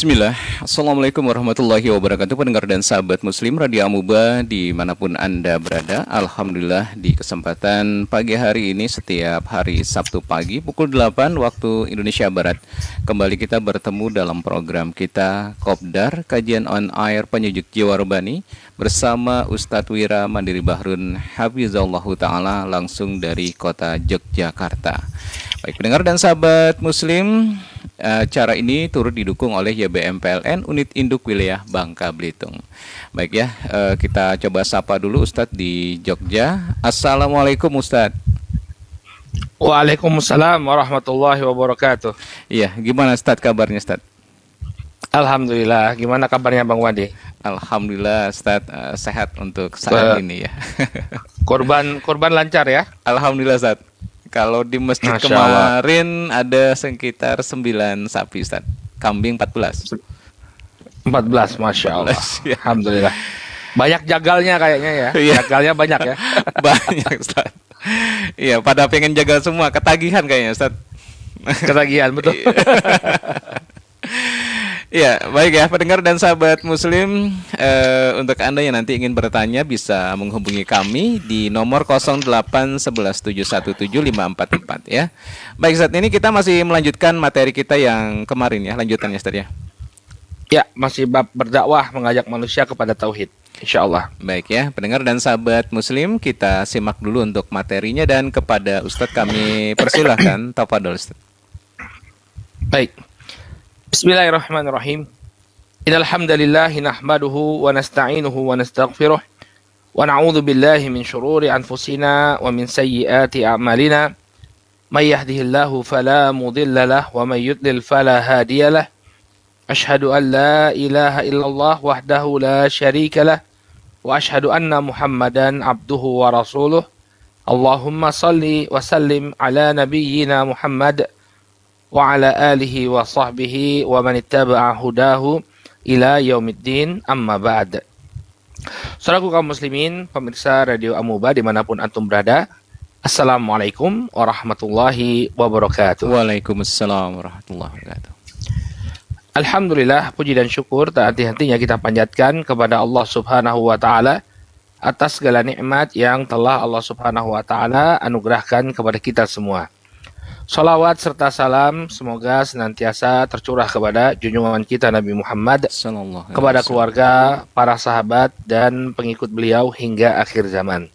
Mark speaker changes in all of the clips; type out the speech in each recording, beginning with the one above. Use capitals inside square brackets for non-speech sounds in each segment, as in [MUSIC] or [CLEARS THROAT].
Speaker 1: Bismillah, Assalamualaikum warahmatullahi wabarakatuh Pendengar dan sahabat muslim Radio Amuba dimanapun Anda berada Alhamdulillah di kesempatan pagi hari ini Setiap hari Sabtu pagi pukul 8 waktu Indonesia Barat Kembali kita bertemu dalam program kita Kopdar Kajian On Air Penyujuk Jiwa Rubani Bersama Ustadz Wira Mandiri Bahrun Hafizallahu Ta'ala langsung dari kota Yogyakarta Baik pendengar dan sahabat muslim, eh, cara ini turut didukung oleh YBM PLN Unit Induk Wilayah Bangka Belitung. Baik ya, eh, kita coba sapa dulu Ustadz di Jogja. Assalamualaikum Ustadz. Waalaikumsalam warahmatullahi wabarakatuh. Iya, gimana Ustadz kabarnya Ustadz?
Speaker 2: Alhamdulillah, gimana kabarnya Bang Wadi? Alhamdulillah, Ustaz uh, eh, sehat
Speaker 1: untuk saat uh, ini ya. [LAUGHS] korban korban lancar ya? Alhamdulillah, Ustaz. Kalau di masjid Masya kemarin Allah. ada sekitar 9 sapi Ustaz. Kambing 14. 14 Masya Allah. 14, ya. Alhamdulillah. Banyak jagalnya
Speaker 2: kayaknya ya. Iya. jagalnya banyak ya.
Speaker 1: [LAUGHS] banyak Ustaz. Iya, pada pengen jagal semua, ketagihan kayaknya Ustaz. Ketagihan betul. Iya. Iya, baik ya pendengar dan sahabat muslim eh, untuk Anda yang nanti ingin bertanya bisa menghubungi kami di nomor 08117175544 ya. Baik, saat ini kita masih melanjutkan materi kita yang kemarin ya, lanjutannya tadi ya. Ya, masih bab berdakwah mengajak manusia kepada tauhid. Insya Allah. Baik ya, pendengar dan sahabat muslim, kita simak dulu untuk materinya dan kepada Ustadz kami persilahkan. Tafadol Ustadz. Baik.
Speaker 2: Bismillahirrahmanirrahim. Innal hamdalillah nahmaduhu wa nasta'inuhu wa nastaghfiruh wa na'udzu billahi min shururi anfusina wa min sayyiati a'malina. May yahdihillahu fala mudilla lah wa may yudlil fala hadiya lah. Ashhadu an la ilaha illallah wahdahu la syarika lah wa ashhadu anna Muhammadan abduhu wa rasuluh. Allahumma salli wa sallim ala nabiyyina Muhammad wa ala alihi wa sahbihi wa man ittaba'a hudahu ila yaumiddin amma ba'd. Saudaraku kaum muslimin, pemirsa Radio Amuba dimanapun antum berada, Assalamualaikum warahmatullahi wabarakatuh.
Speaker 1: Waalaikumsalam warahmatullahi wabarakatuh.
Speaker 2: Alhamdulillah, puji dan syukur tak henti-hentinya kita panjatkan kepada Allah Subhanahu wa taala atas segala nikmat yang telah Allah Subhanahu wa taala anugerahkan kepada kita semua. Salawat serta salam semoga senantiasa tercurah kepada junjungan kita Nabi Muhammad Sallallahu kepada keluarga, para sahabat dan pengikut beliau hingga akhir zaman.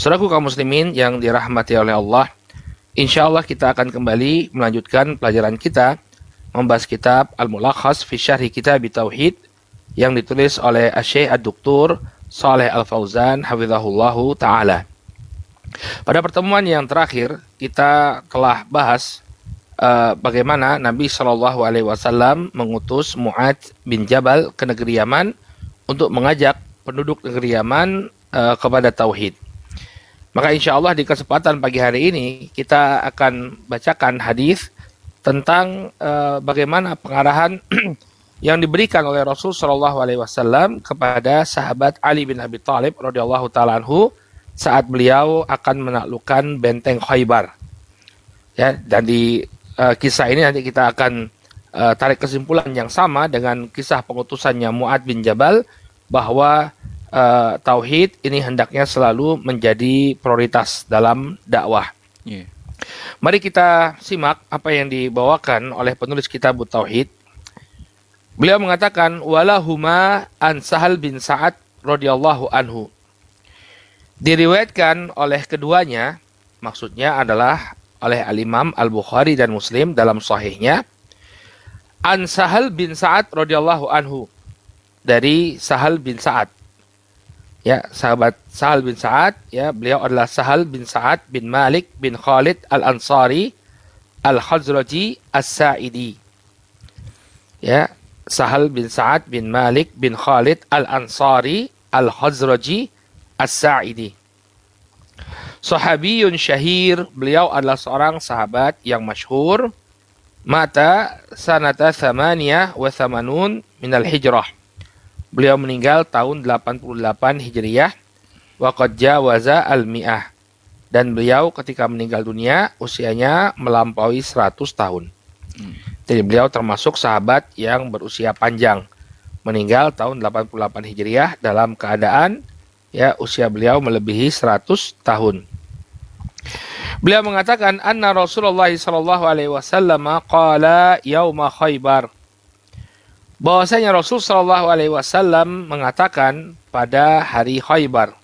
Speaker 2: Saudaraku kaum muslimin yang dirahmati oleh Allah, insya Allah kita akan kembali melanjutkan pelajaran kita membahas kitab Al-Mulakhas fi Syarhi Kitab Tauhid yang ditulis oleh Syekh ad duktur Saleh Al-Fauzan hafizahullahu taala. Pada pertemuan yang terakhir kita telah bahas uh, bagaimana Nabi Shallallahu Alaihi Wasallam mengutus Muad bin Jabal ke negeri Yaman untuk mengajak penduduk negeri Yaman uh, kepada tauhid. Maka insya Allah di kesempatan pagi hari ini kita akan bacakan hadis tentang uh, bagaimana pengarahan [CLEARS THROAT] yang diberikan oleh Rasul Shallallahu Alaihi Wasallam kepada sahabat Ali bin Abi Thalib radhiyallahu taalaanhu saat beliau akan menaklukkan benteng Khaybar. Ya, dan di uh, kisah ini nanti kita akan uh, tarik kesimpulan yang sama dengan kisah pengutusannya Muad bin Jabal bahwa uh, tauhid ini hendaknya selalu menjadi prioritas dalam dakwah. Yeah. Mari kita simak apa yang dibawakan oleh penulis kitab Tauhid. Beliau mengatakan walahuma an Sahal bin Sa'ad radhiyallahu anhu Diriwayatkan oleh keduanya, maksudnya adalah oleh Al-Imam Al-Bukhari dan Muslim dalam sahihnya An Sahal bin Sa'ad radhiyallahu anhu dari Sahal bin Sa'ad. Ya, sahabat Sahal bin Sa'ad, ya, beliau adalah Sahal bin Sa'ad bin Malik bin Khalid Al-Ansari Al-Khazraji As-Sa'idi. Ya, Sahal bin Sa'ad bin Malik bin Khalid Al-Ansari Al-Khazraji As-Sa'idi. Sahabiyun syahir, beliau adalah seorang sahabat yang masyhur. Mata sanata thamaniyah wa thamanun minal hijrah. Beliau meninggal tahun 88 Hijriah wa qad jawaza al-mi'ah. Dan beliau ketika meninggal dunia usianya melampaui 100 tahun. Jadi beliau termasuk sahabat yang berusia panjang. Meninggal tahun 88 Hijriah dalam keadaan ya usia beliau melebihi 100 tahun. Beliau mengatakan anna Rasulullah sallallahu alaihi wasallam qala yauma Khaibar. Bahwasanya Rasul sallallahu alaihi wasallam mengatakan pada hari Khaibar.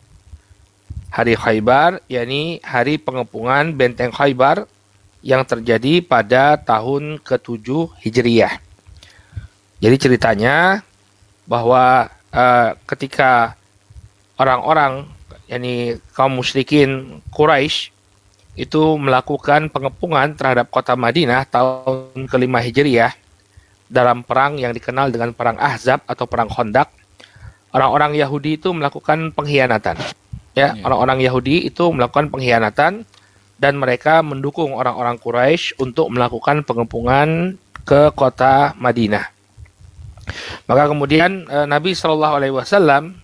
Speaker 2: Hari Khaibar yakni hari pengepungan benteng Khaibar yang terjadi pada tahun ke-7 Hijriyah. Jadi ceritanya bahwa uh, ketika orang-orang yakni kaum musyrikin Quraisy itu melakukan pengepungan terhadap kota Madinah tahun kelima Hijriah dalam perang yang dikenal dengan perang Ahzab atau perang Khandaq. Orang-orang Yahudi itu melakukan pengkhianatan. Ya, iya. orang-orang Yahudi itu melakukan pengkhianatan dan mereka mendukung orang-orang Quraisy untuk melakukan pengepungan ke kota Madinah. Maka kemudian eh, Nabi Shallallahu Alaihi Wasallam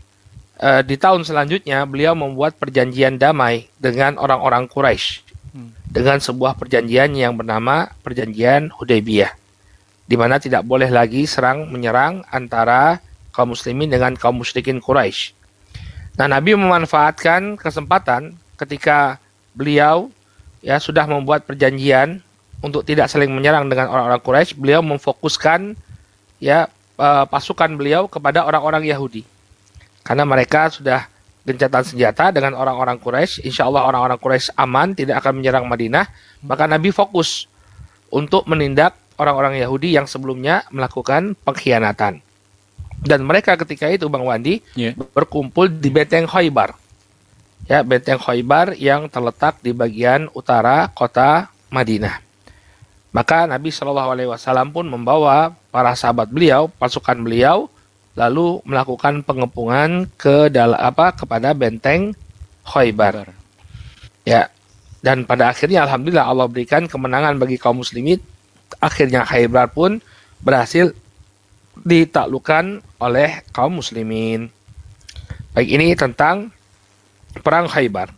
Speaker 2: uh, di tahun selanjutnya beliau membuat perjanjian damai dengan orang-orang Quraisy hmm. dengan sebuah perjanjian yang bernama perjanjian Hudaybiyah di mana tidak boleh lagi serang menyerang antara kaum muslimin dengan kaum musyrikin Quraisy. Nah, Nabi memanfaatkan kesempatan ketika beliau ya sudah membuat perjanjian untuk tidak saling menyerang dengan orang-orang Quraisy, beliau memfokuskan ya eh, pasukan beliau kepada orang-orang Yahudi. Karena mereka sudah gencatan senjata dengan orang-orang Quraisy. Insya Allah orang-orang Quraisy aman, tidak akan menyerang Madinah. Maka Nabi fokus untuk menindak orang-orang Yahudi yang sebelumnya melakukan pengkhianatan. Dan mereka ketika itu Bang Wandi yeah. berkumpul di Beteng Khaybar. Ya, Beteng Khaybar yang terletak di bagian utara kota Madinah. Maka Nabi Shallallahu Alaihi Wasallam pun membawa para sahabat beliau, pasukan beliau, lalu melakukan pengepungan ke dalam apa kepada benteng Khaybar. Ya, dan pada akhirnya alhamdulillah Allah berikan kemenangan bagi kaum muslimin. Akhirnya Khaybar pun berhasil ditaklukkan oleh kaum muslimin. Baik ini tentang perang Khaybar.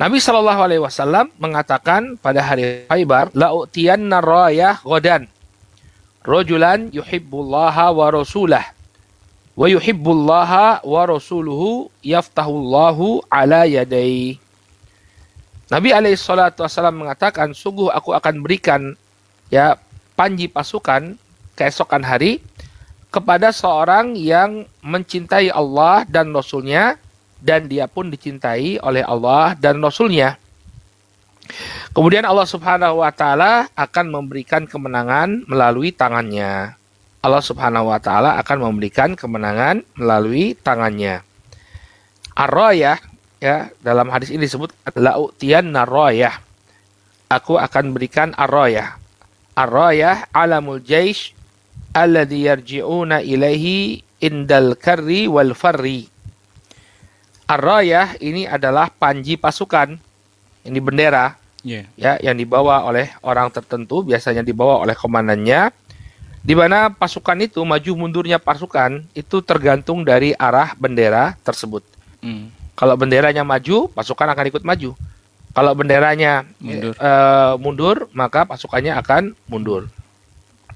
Speaker 2: Nabi Shallallahu Alaihi Wasallam mengatakan pada hari Khaybar, lautian naraya godan, rojulan yuhibbullaha wa rasulah wa yuhibbullaha wa rasuluhu yaftahullahu ala yadai. Nabi alaihi salatu wasallam mengatakan sungguh aku akan berikan ya panji pasukan keesokan hari kepada seorang yang mencintai Allah dan Rasulnya dan dia pun dicintai oleh Allah dan Rasulnya. Kemudian Allah Subhanahu wa taala akan memberikan kemenangan melalui tangannya. Allah Subhanahu wa taala akan memberikan kemenangan melalui tangannya. ar ya, dalam hadis ini disebut lau'tian narroyah. Aku akan berikan ar-rayah. ar alamul jaish alladhi yarji'una ilaihi indal karri wal farri. ar ini adalah panji pasukan ini bendera yeah. ya yang dibawa oleh orang tertentu biasanya dibawa oleh komandannya di mana pasukan itu maju mundurnya pasukan itu tergantung dari arah bendera tersebut. Hmm. Kalau benderanya maju, pasukan akan ikut maju. Kalau benderanya mundur, e, mundur maka pasukannya akan mundur.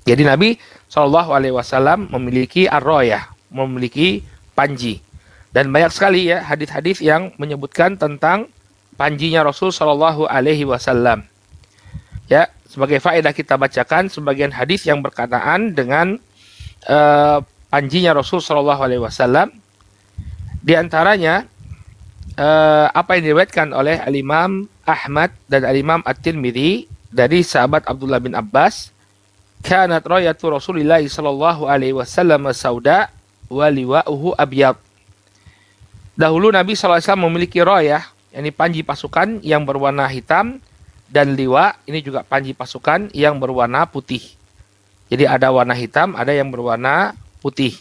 Speaker 2: Jadi Nabi Shallallahu Alaihi Wasallam memiliki arroyah, memiliki panji, dan banyak sekali ya hadis-hadis yang menyebutkan tentang panjinya Rasul Shallallahu Alaihi Wasallam. Ya, sebagai faedah kita bacakan sebagian hadis yang berkenaan dengan uh, panjinya Rasul Shallallahu Alaihi Wasallam. Di antaranya uh, apa yang diriwayatkan oleh Al Imam Ahmad dan Al Imam At-Tirmidzi dari sahabat Abdullah bin Abbas, "Kanat rayatu Rasulillah Shallallahu alaihi wasallam sauda waliwauhu abyad." Dahulu Nabi SAW memiliki royah, ini panji pasukan yang berwarna hitam, dan liwa ini juga panji pasukan yang berwarna putih. Jadi hmm. ada warna hitam, ada yang berwarna putih.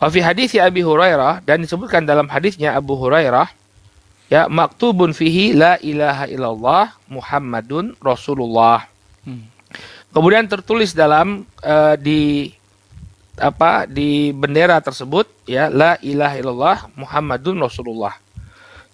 Speaker 2: Wafi hadis Abi Hurairah dan disebutkan dalam hadisnya Abu Hurairah ya maktubun fihi la ilaha illallah Muhammadun Rasulullah. Hmm. Kemudian tertulis dalam uh, di apa di bendera tersebut ya la ilaha illallah Muhammadun Rasulullah.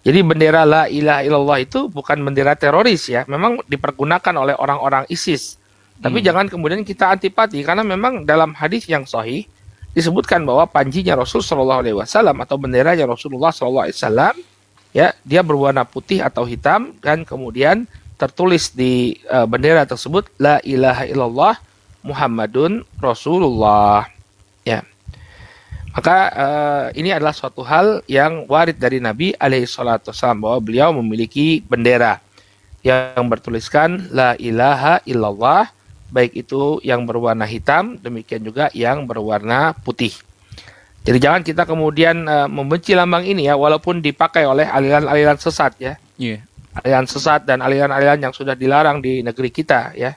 Speaker 2: Jadi bendera la ilaha illallah itu bukan bendera teroris ya, memang dipergunakan oleh orang-orang ISIS. Tapi hmm. jangan kemudian kita antipati karena memang dalam hadis yang sahih disebutkan bahwa panjinya Rasul Shallallahu alaihi wasallam atau benderanya Rasulullah Shallallahu alaihi wasallam ya, dia berwarna putih atau hitam dan kemudian tertulis di uh, bendera tersebut la ilaha illallah Muhammadun Rasulullah. Maka uh, ini adalah suatu hal yang warid dari Nabi alaihi salatu wasallam bahwa beliau memiliki bendera yang bertuliskan la ilaha illallah baik itu yang berwarna hitam demikian juga yang berwarna putih. Jadi jangan kita kemudian uh, membenci lambang ini ya walaupun dipakai oleh aliran-aliran sesat ya. Yeah. Aliran sesat dan aliran-aliran yang sudah dilarang di negeri kita ya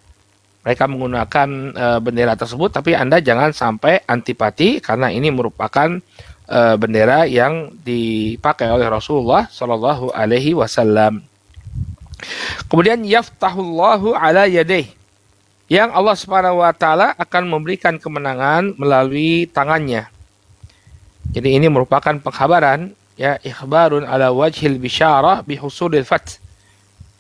Speaker 2: mereka menggunakan e, bendera tersebut, tapi Anda jangan sampai antipati karena ini merupakan e, bendera yang dipakai oleh Rasulullah Shallallahu Alaihi Wasallam. Kemudian yaftahullahu ala yadeh yang Allah Subhanahu wa taala akan memberikan kemenangan melalui tangannya. Jadi ini merupakan pengkhabaran ya ikhbarun ala wajhil bisyarah bihusulil fath.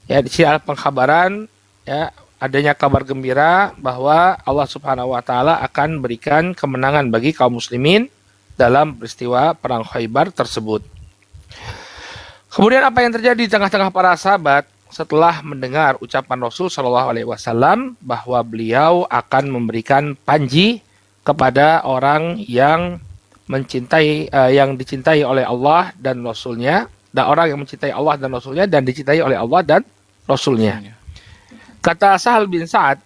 Speaker 2: Ya di sini ada pengkhabaran ya adanya kabar gembira bahwa Allah Subhanahu wa taala akan berikan kemenangan bagi kaum muslimin dalam peristiwa perang Khaybar tersebut. Kemudian apa yang terjadi di tengah-tengah para sahabat setelah mendengar ucapan Rasul Shallallahu Alaihi Wasallam bahwa beliau akan memberikan panji kepada orang yang mencintai uh, yang dicintai oleh Allah dan Rasulnya dan orang yang mencintai Allah dan Rasulnya dan dicintai oleh Allah dan Rasulnya. Kata Sahal bin Sa'ad,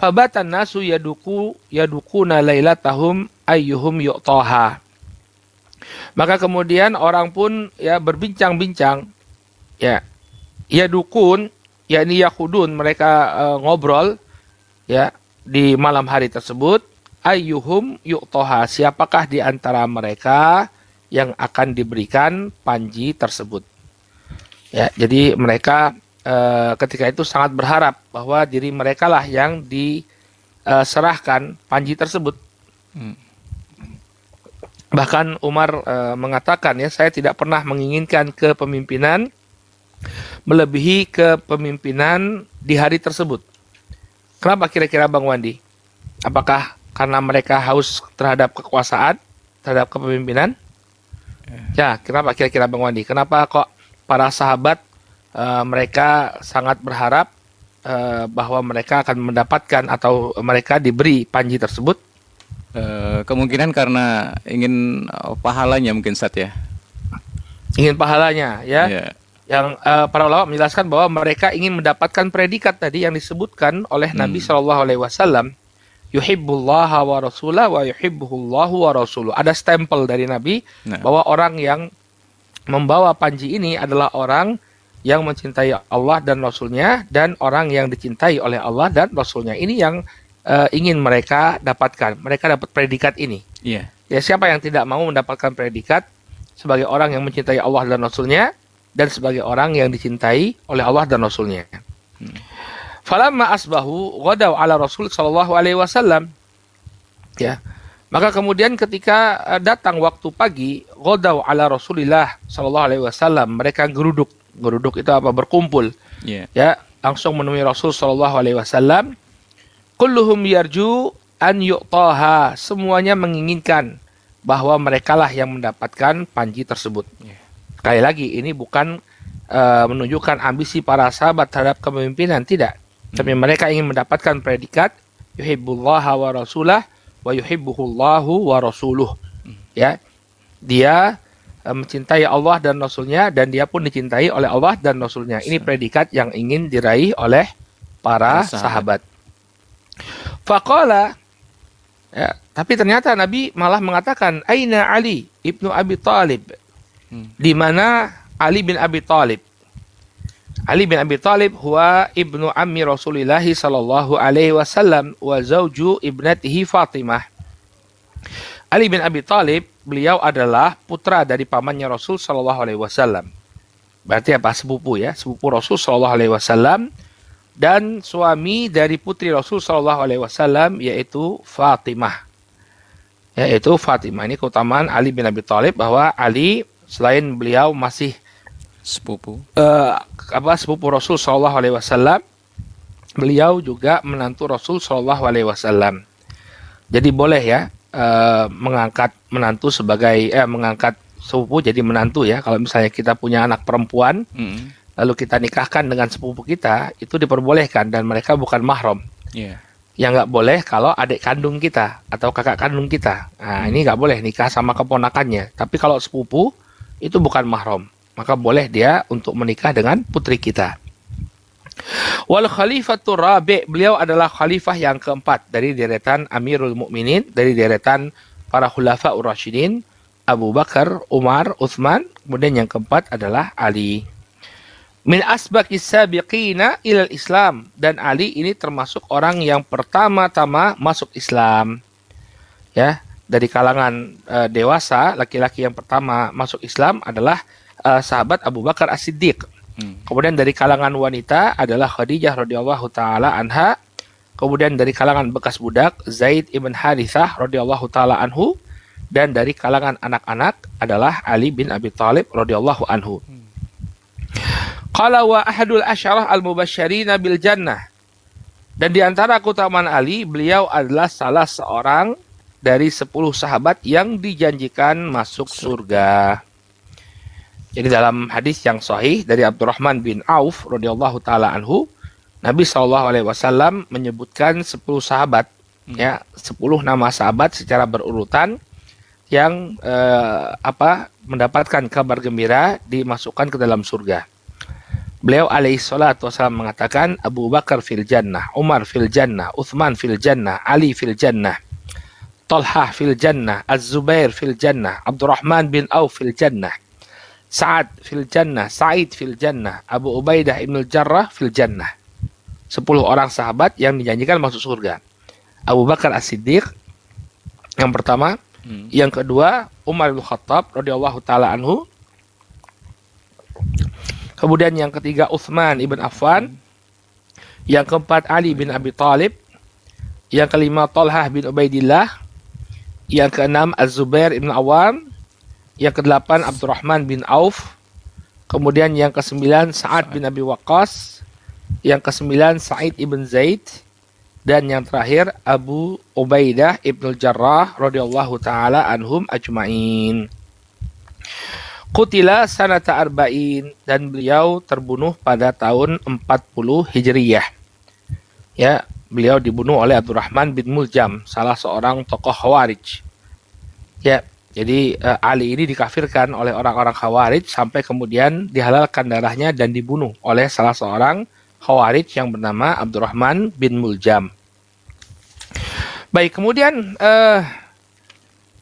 Speaker 2: Fabatan nasu yaduku yadukuna laylatahum ayyuhum yu'taha. Maka kemudian orang pun ya berbincang-bincang ya yadukun yakni yakudun mereka e, ngobrol ya di malam hari tersebut ayuhum yuk toha siapakah di antara mereka yang akan diberikan panji tersebut. Ya, jadi mereka Eh, ketika itu sangat berharap bahwa diri mereka lah yang diserahkan eh, panji tersebut. Hmm. Bahkan Umar eh, mengatakan ya saya tidak pernah menginginkan kepemimpinan melebihi kepemimpinan di hari tersebut. Kenapa kira-kira Bang Wandi? Apakah karena mereka haus terhadap kekuasaan, terhadap kepemimpinan? Ya, kenapa kira-kira Bang Wandi? Kenapa kok para sahabat Eh, mereka sangat
Speaker 1: berharap uh, bahwa mereka akan mendapatkan atau mereka diberi panji tersebut? Uh, kemungkinan karena ingin pahalanya mungkin saat ya. Ingin
Speaker 2: pahalanya ya. Yeah. Yang uh, para ulama menjelaskan bahwa mereka ingin mendapatkan predikat tadi yang disebutkan oleh hmm. Nabi Shallallahu Alaihi Wasallam. Yuhibbullah wa rasulah wa yuhibbullah wa rasuluh. Ada stempel dari Nabi nah. bahwa orang yang membawa panji ini adalah orang yang mencintai Allah dan Rasulnya dan orang yang dicintai oleh Allah dan Rasulnya. Ini yang uh, ingin mereka dapatkan. Mereka dapat predikat ini. Yeah. Ya siapa yang tidak mau mendapatkan predikat sebagai orang yang mencintai Allah dan Rasulnya dan sebagai orang yang dicintai oleh Allah dan Rasulnya. Hmm. Falamma asbahu ghadaw ala Rasul sallallahu alaihi wasallam. Ya. Maka kemudian ketika eh, datang waktu pagi, ghadaw ala Rasulillah sallallahu alaihi wasallam, mereka geruduk geruduk itu apa berkumpul yeah. ya langsung menemui Rasul Shallallahu Alaihi Wasallam kulluhum yarju an yu'taha semuanya menginginkan bahwa merekalah yang mendapatkan panji tersebut yeah. sekali lagi ini bukan uh, menunjukkan ambisi para sahabat terhadap kepemimpinan tidak hmm. tapi mereka ingin mendapatkan predikat yuhibbullah wa rasulah wa yuhibbuhullahu wa rasuluh hmm. ya dia Eh, mencintai Allah dan Rasulnya dan dia pun dicintai oleh Allah dan Rasulnya. Ini predikat yang ingin diraih oleh para sahabat. Fakola, ya, tapi ternyata Nabi malah mengatakan Aina Ali ibnu Abi Talib, hmm. di mana Ali bin Abi Talib. Ali bin Abi Talib huwa ibnu ammi Rasulillahi sallallahu alaihi wasallam wa zauju ibnatihi Fatimah. Ali bin Abi Thalib beliau adalah putra dari pamannya Rasul Shallallahu Alaihi Wasallam. Berarti apa sepupu ya sepupu Rasul Shallallahu Alaihi Wasallam dan suami dari putri Rasul Shallallahu Alaihi Wasallam yaitu Fatimah. Yaitu Fatimah ini keutamaan Ali bin Abi Thalib bahwa Ali selain beliau masih sepupu uh, apa sepupu Rasul Shallallahu Alaihi Wasallam beliau juga menantu Rasul Shallallahu Alaihi Wasallam. Jadi boleh ya uh, mengangkat menantu sebagai eh mengangkat sepupu jadi menantu ya. Kalau misalnya kita punya anak perempuan,
Speaker 1: hmm.
Speaker 2: lalu kita nikahkan dengan sepupu kita, itu diperbolehkan dan mereka bukan mahram. Yeah. Yang nggak boleh kalau adik kandung kita atau kakak kandung kita. Nah, ini nggak boleh nikah sama keponakannya. Tapi kalau sepupu itu bukan mahram, maka boleh dia untuk menikah dengan putri kita. Wal Khalifatur Rabi, beliau adalah khalifah yang keempat dari deretan Amirul Mukminin, dari deretan para khulafa Rasyidin, Abu Bakar, Umar, Uthman, kemudian yang keempat adalah Ali. Min asbaki sabiqina ilal Islam dan Ali ini termasuk orang yang pertama-tama masuk Islam. Ya, dari kalangan uh, dewasa laki-laki yang pertama masuk Islam adalah uh, sahabat Abu Bakar As-Siddiq Kemudian dari kalangan wanita adalah Khadijah radhiyallahu taala anha. Kemudian dari kalangan bekas budak Zaid ibn Harithah radhiyallahu taala anhu dan dari kalangan anak-anak adalah Ali bin Abi Thalib radhiyallahu anhu. Qala wa ahadul asyarah al mubasyirin bil jannah. Dan di antara kutaman Ali, beliau adalah salah seorang dari sepuluh sahabat yang dijanjikan masuk surga. Jadi dalam hadis yang sahih dari Abdurrahman bin Auf radhiyallahu taala anhu, Nabi Shallallahu alaihi wasallam menyebutkan 10 sahabat hmm. ya, 10 nama sahabat secara berurutan yang eh, apa mendapatkan kabar gembira dimasukkan ke dalam surga. Beliau alaihi salatu wasallam mengatakan Abu Bakar fil jannah, Umar fil jannah, Uthman fil jannah, Ali fil jannah, Talha fil jannah, Az-Zubair fil jannah, Abdurrahman bin Auf fil jannah. Sa'ad fil jannah, Sa'id fil jannah, Abu Ubaidah ibnul Jarrah fil jannah. Sepuluh orang sahabat yang dijanjikan masuk surga. Abu Bakar As-Siddiq yang pertama, hmm. yang kedua Umar bin Khattab radhiyallahu taala anhu. Kemudian yang ketiga Uthman ibn Affan. Hmm. Yang keempat Ali bin Abi Talib, Yang kelima Talhah bin Ubaidillah. Yang keenam Az-Zubair ibn Awam yang ke-8 Abdurrahman bin Auf. Kemudian yang ke-9 Sa'ad bin Abi Waqqas. Yang ke-9 Sa'id ibn Zaid. Dan yang terakhir Abu Ubaidah ibn Jarrah radhiyallahu taala anhum ajmain. Kutila sanata arba'in dan beliau terbunuh pada tahun 40 Hijriyah. Ya, beliau dibunuh oleh Abdurrahman bin Muljam, salah seorang tokoh Khawarij. Ya, jadi uh, Ali ini dikafirkan oleh orang-orang Khawarij sampai kemudian dihalalkan darahnya dan dibunuh oleh salah seorang Khawarij yang bernama Abdurrahman bin Muljam. Baik, kemudian uh,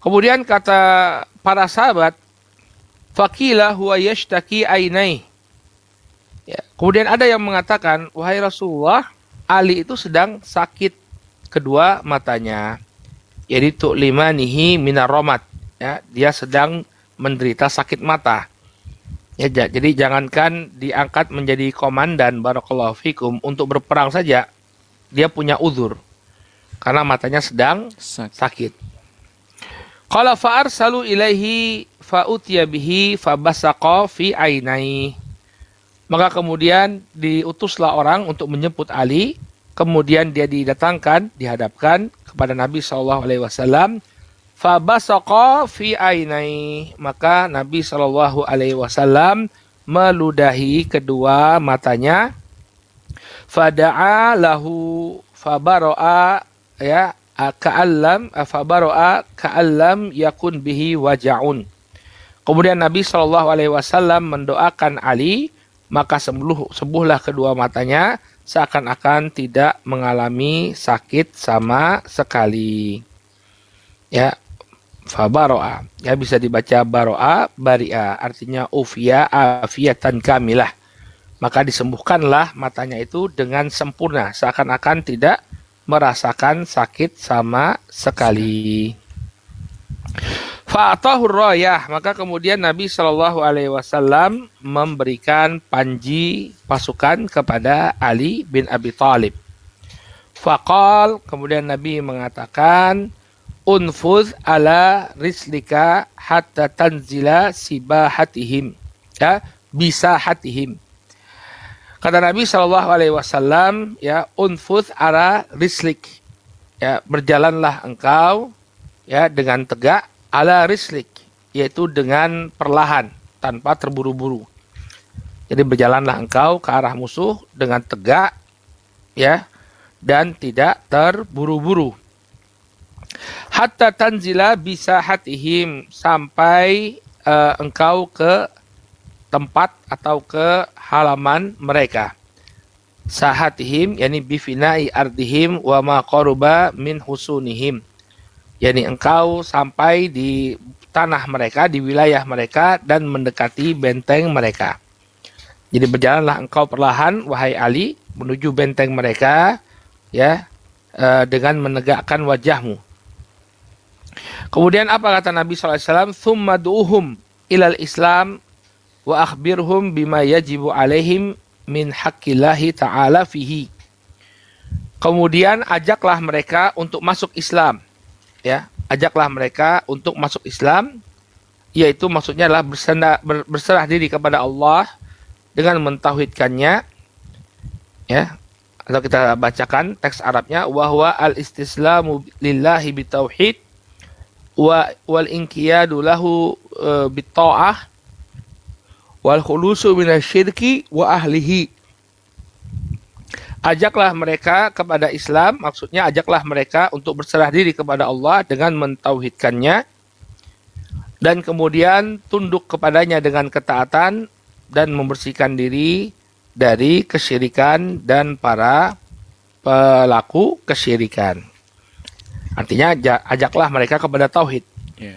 Speaker 2: kemudian kata para sahabat Fakila huwa yashtaki ainai. Ya, kemudian ada yang mengatakan, wahai Rasulullah, Ali itu sedang sakit kedua matanya. Jadi tu'limanihi minaromat ya dia sedang menderita sakit mata. Ya, jadi jangankan diangkat menjadi komandan barakallahu fikum untuk berperang saja dia punya uzur karena matanya sedang sakit. Qala fa'arsalu ilaihi fa'utiya bihi fabasaqa fi ainai. Maka kemudian diutuslah orang untuk menjemput Ali, kemudian dia didatangkan, dihadapkan kepada Nabi Shallallahu alaihi wasallam Fabasoko fi ainai maka Nabi Shallallahu Alaihi Wasallam meludahi kedua matanya. Fada'a lahu fabaroa ya ka'allam fabaroa ka'allam yakun bihi wajaun. Kemudian Nabi Shallallahu Alaihi Wasallam mendoakan Ali maka sembuh sembuhlah kedua matanya seakan-akan tidak mengalami sakit sama sekali. Ya, baroa Ya bisa dibaca baroa, baria. Artinya ufia afiatan kamilah. Maka disembuhkanlah matanya itu dengan sempurna. Seakan-akan tidak merasakan sakit sama sekali. Fa'atahur royah. Maka kemudian Nabi Shallallahu Alaihi Wasallam memberikan panji pasukan kepada Ali bin Abi Thalib. Fakal kemudian Nabi mengatakan unfuz ala rislika hatta tanzila sibahatihim ya bisa hatihim kata Nabi Shallallahu Alaihi Wasallam ya unfuz ala rislik ya berjalanlah engkau ya dengan tegak ala rislik yaitu dengan perlahan tanpa terburu-buru jadi berjalanlah engkau ke arah musuh dengan tegak ya dan tidak terburu-buru hatta tanzila bisa hatihim sampai uh, engkau ke tempat atau ke halaman mereka sahatihim yakni bifinai ardihim wa ma qaruba min husunihim yakni engkau sampai di tanah mereka di wilayah mereka dan mendekati benteng mereka jadi berjalanlah engkau perlahan wahai Ali menuju benteng mereka ya eh, dengan menegakkan wajahmu Kemudian apa kata Nabi SAW? Thumma du'uhum ilal Islam wa akhbirhum bima yajibu alaihim min haqqillahi ta'ala fihi. Kemudian ajaklah mereka untuk masuk Islam. Ya, ajaklah mereka untuk masuk Islam yaitu maksudnya adalah berserah, berserah diri kepada Allah dengan mentauhidkannya ya atau kita bacakan teks Arabnya wahwa al istislamu lillahi bitauhid wa wal inkiyadu lahu e, bitta'ah wal khulusu minasyirki wa ahlihi ajaklah mereka kepada Islam maksudnya ajaklah mereka untuk berserah diri kepada Allah dengan mentauhidkannya dan kemudian tunduk kepadanya dengan ketaatan dan membersihkan diri dari kesyirikan dan para pelaku kesyirikan Artinya ajaklah mereka kepada tauhid. Kalau ya.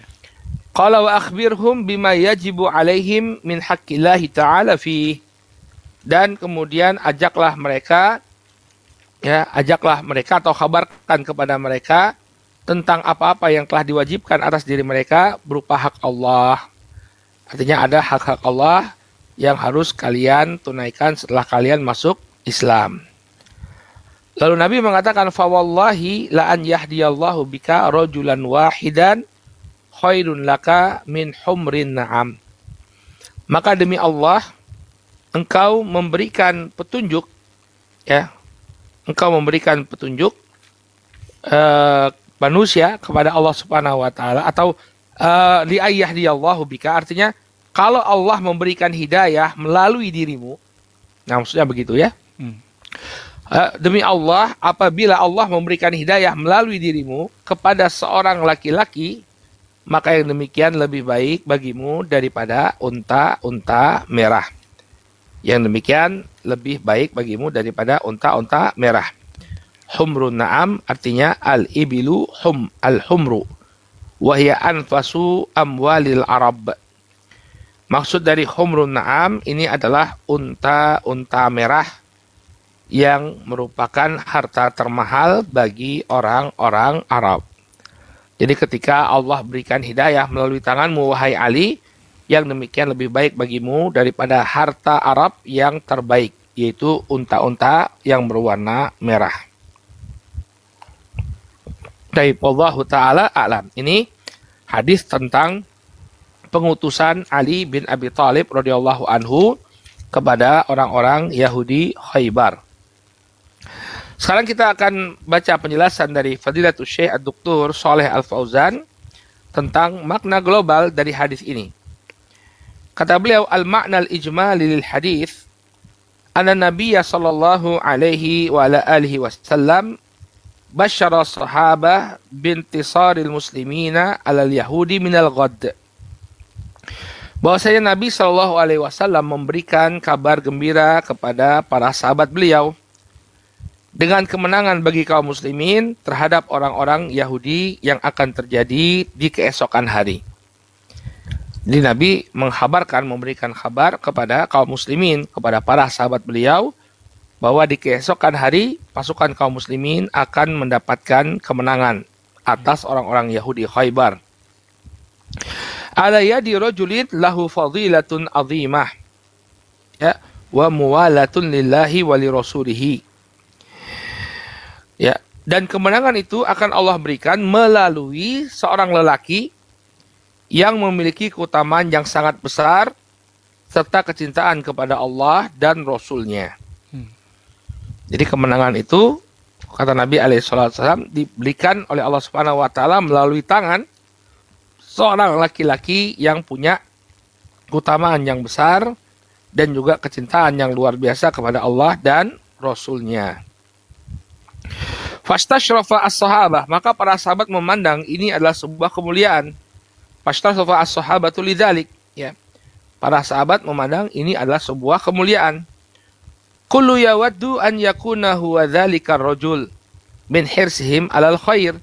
Speaker 2: Qala wa akhbirhum bima yajibu alaihim min hakillahi ta'ala fi dan kemudian ajaklah mereka ya ajaklah mereka atau kabarkan kepada mereka tentang apa-apa yang telah diwajibkan atas diri mereka berupa hak Allah. Artinya ada hak-hak Allah yang harus kalian tunaikan setelah kalian masuk Islam. Lalu Nabi mengatakan fawallahi la an yahdiyallahu bika rajulan wahidan khairun laka min humrin na'am. Maka demi Allah engkau memberikan petunjuk ya. Engkau memberikan petunjuk uh, manusia kepada Allah Subhanahu wa taala atau uh, eh, ayyahdiyallahu bika artinya kalau Allah memberikan hidayah melalui dirimu. Nah, maksudnya begitu ya. Hmm. Eh, demi Allah, apabila Allah memberikan hidayah melalui dirimu kepada seorang laki-laki, maka yang demikian lebih baik bagimu daripada unta-unta merah. Yang demikian lebih baik bagimu daripada unta-unta merah. Humrun na'am artinya al-ibilu hum al-humru. Wahya anfasu amwalil Arab. Maksud dari humrun na'am ini adalah unta-unta merah yang merupakan harta termahal bagi orang-orang Arab. Jadi ketika Allah berikan hidayah melalui tanganmu wahai Ali, yang demikian lebih baik bagimu daripada harta Arab yang terbaik, yaitu unta-unta yang berwarna merah. Dari Allah Ta'ala alam. Ini hadis tentang pengutusan Ali bin Abi Thalib radhiyallahu anhu kepada orang-orang Yahudi Khaybar. Sekarang kita akan baca penjelasan dari Fadilatul Syekh Ad-Doktur Soleh Al-Fauzan tentang makna global dari hadis ini. Kata beliau, Al-makna al-ijmali lil hadis Anna Nabiya sallallahu alaihi wa ala alihi wasallam Bashara sahabah bintisaril muslimina al yahudi minal ghad bahwasanya Nabi Shallallahu Alaihi Wasallam memberikan kabar gembira kepada para sahabat beliau dengan kemenangan bagi kaum muslimin terhadap orang-orang Yahudi yang akan terjadi di keesokan hari. Jadi Nabi menghabarkan, memberikan kabar kepada kaum muslimin, kepada para sahabat beliau, bahwa di keesokan hari pasukan kaum muslimin akan mendapatkan kemenangan atas orang-orang Yahudi Khaybar. Alaya di lahu fadilatun azimah. Ya, wa muwalatun lillahi wa rasulihi Ya, dan kemenangan itu akan Allah berikan melalui seorang lelaki yang memiliki keutamaan yang sangat besar serta kecintaan kepada Allah dan Rasulnya. Hmm. Jadi kemenangan itu kata Nabi Alaihissalam diberikan oleh Allah Subhanahu Wa Taala melalui tangan seorang laki-laki yang punya keutamaan yang besar dan juga kecintaan yang luar biasa kepada Allah dan Rasulnya. Fastashrafa as-sahabah, maka para sahabat memandang ini adalah sebuah kemuliaan. Fastashrafa as-sahabatu lidalik ya. Para sahabat memandang ini adalah sebuah kemuliaan. Kullu yawaddu an yakuna huwa dhalika rajul min hirsihim alal khair.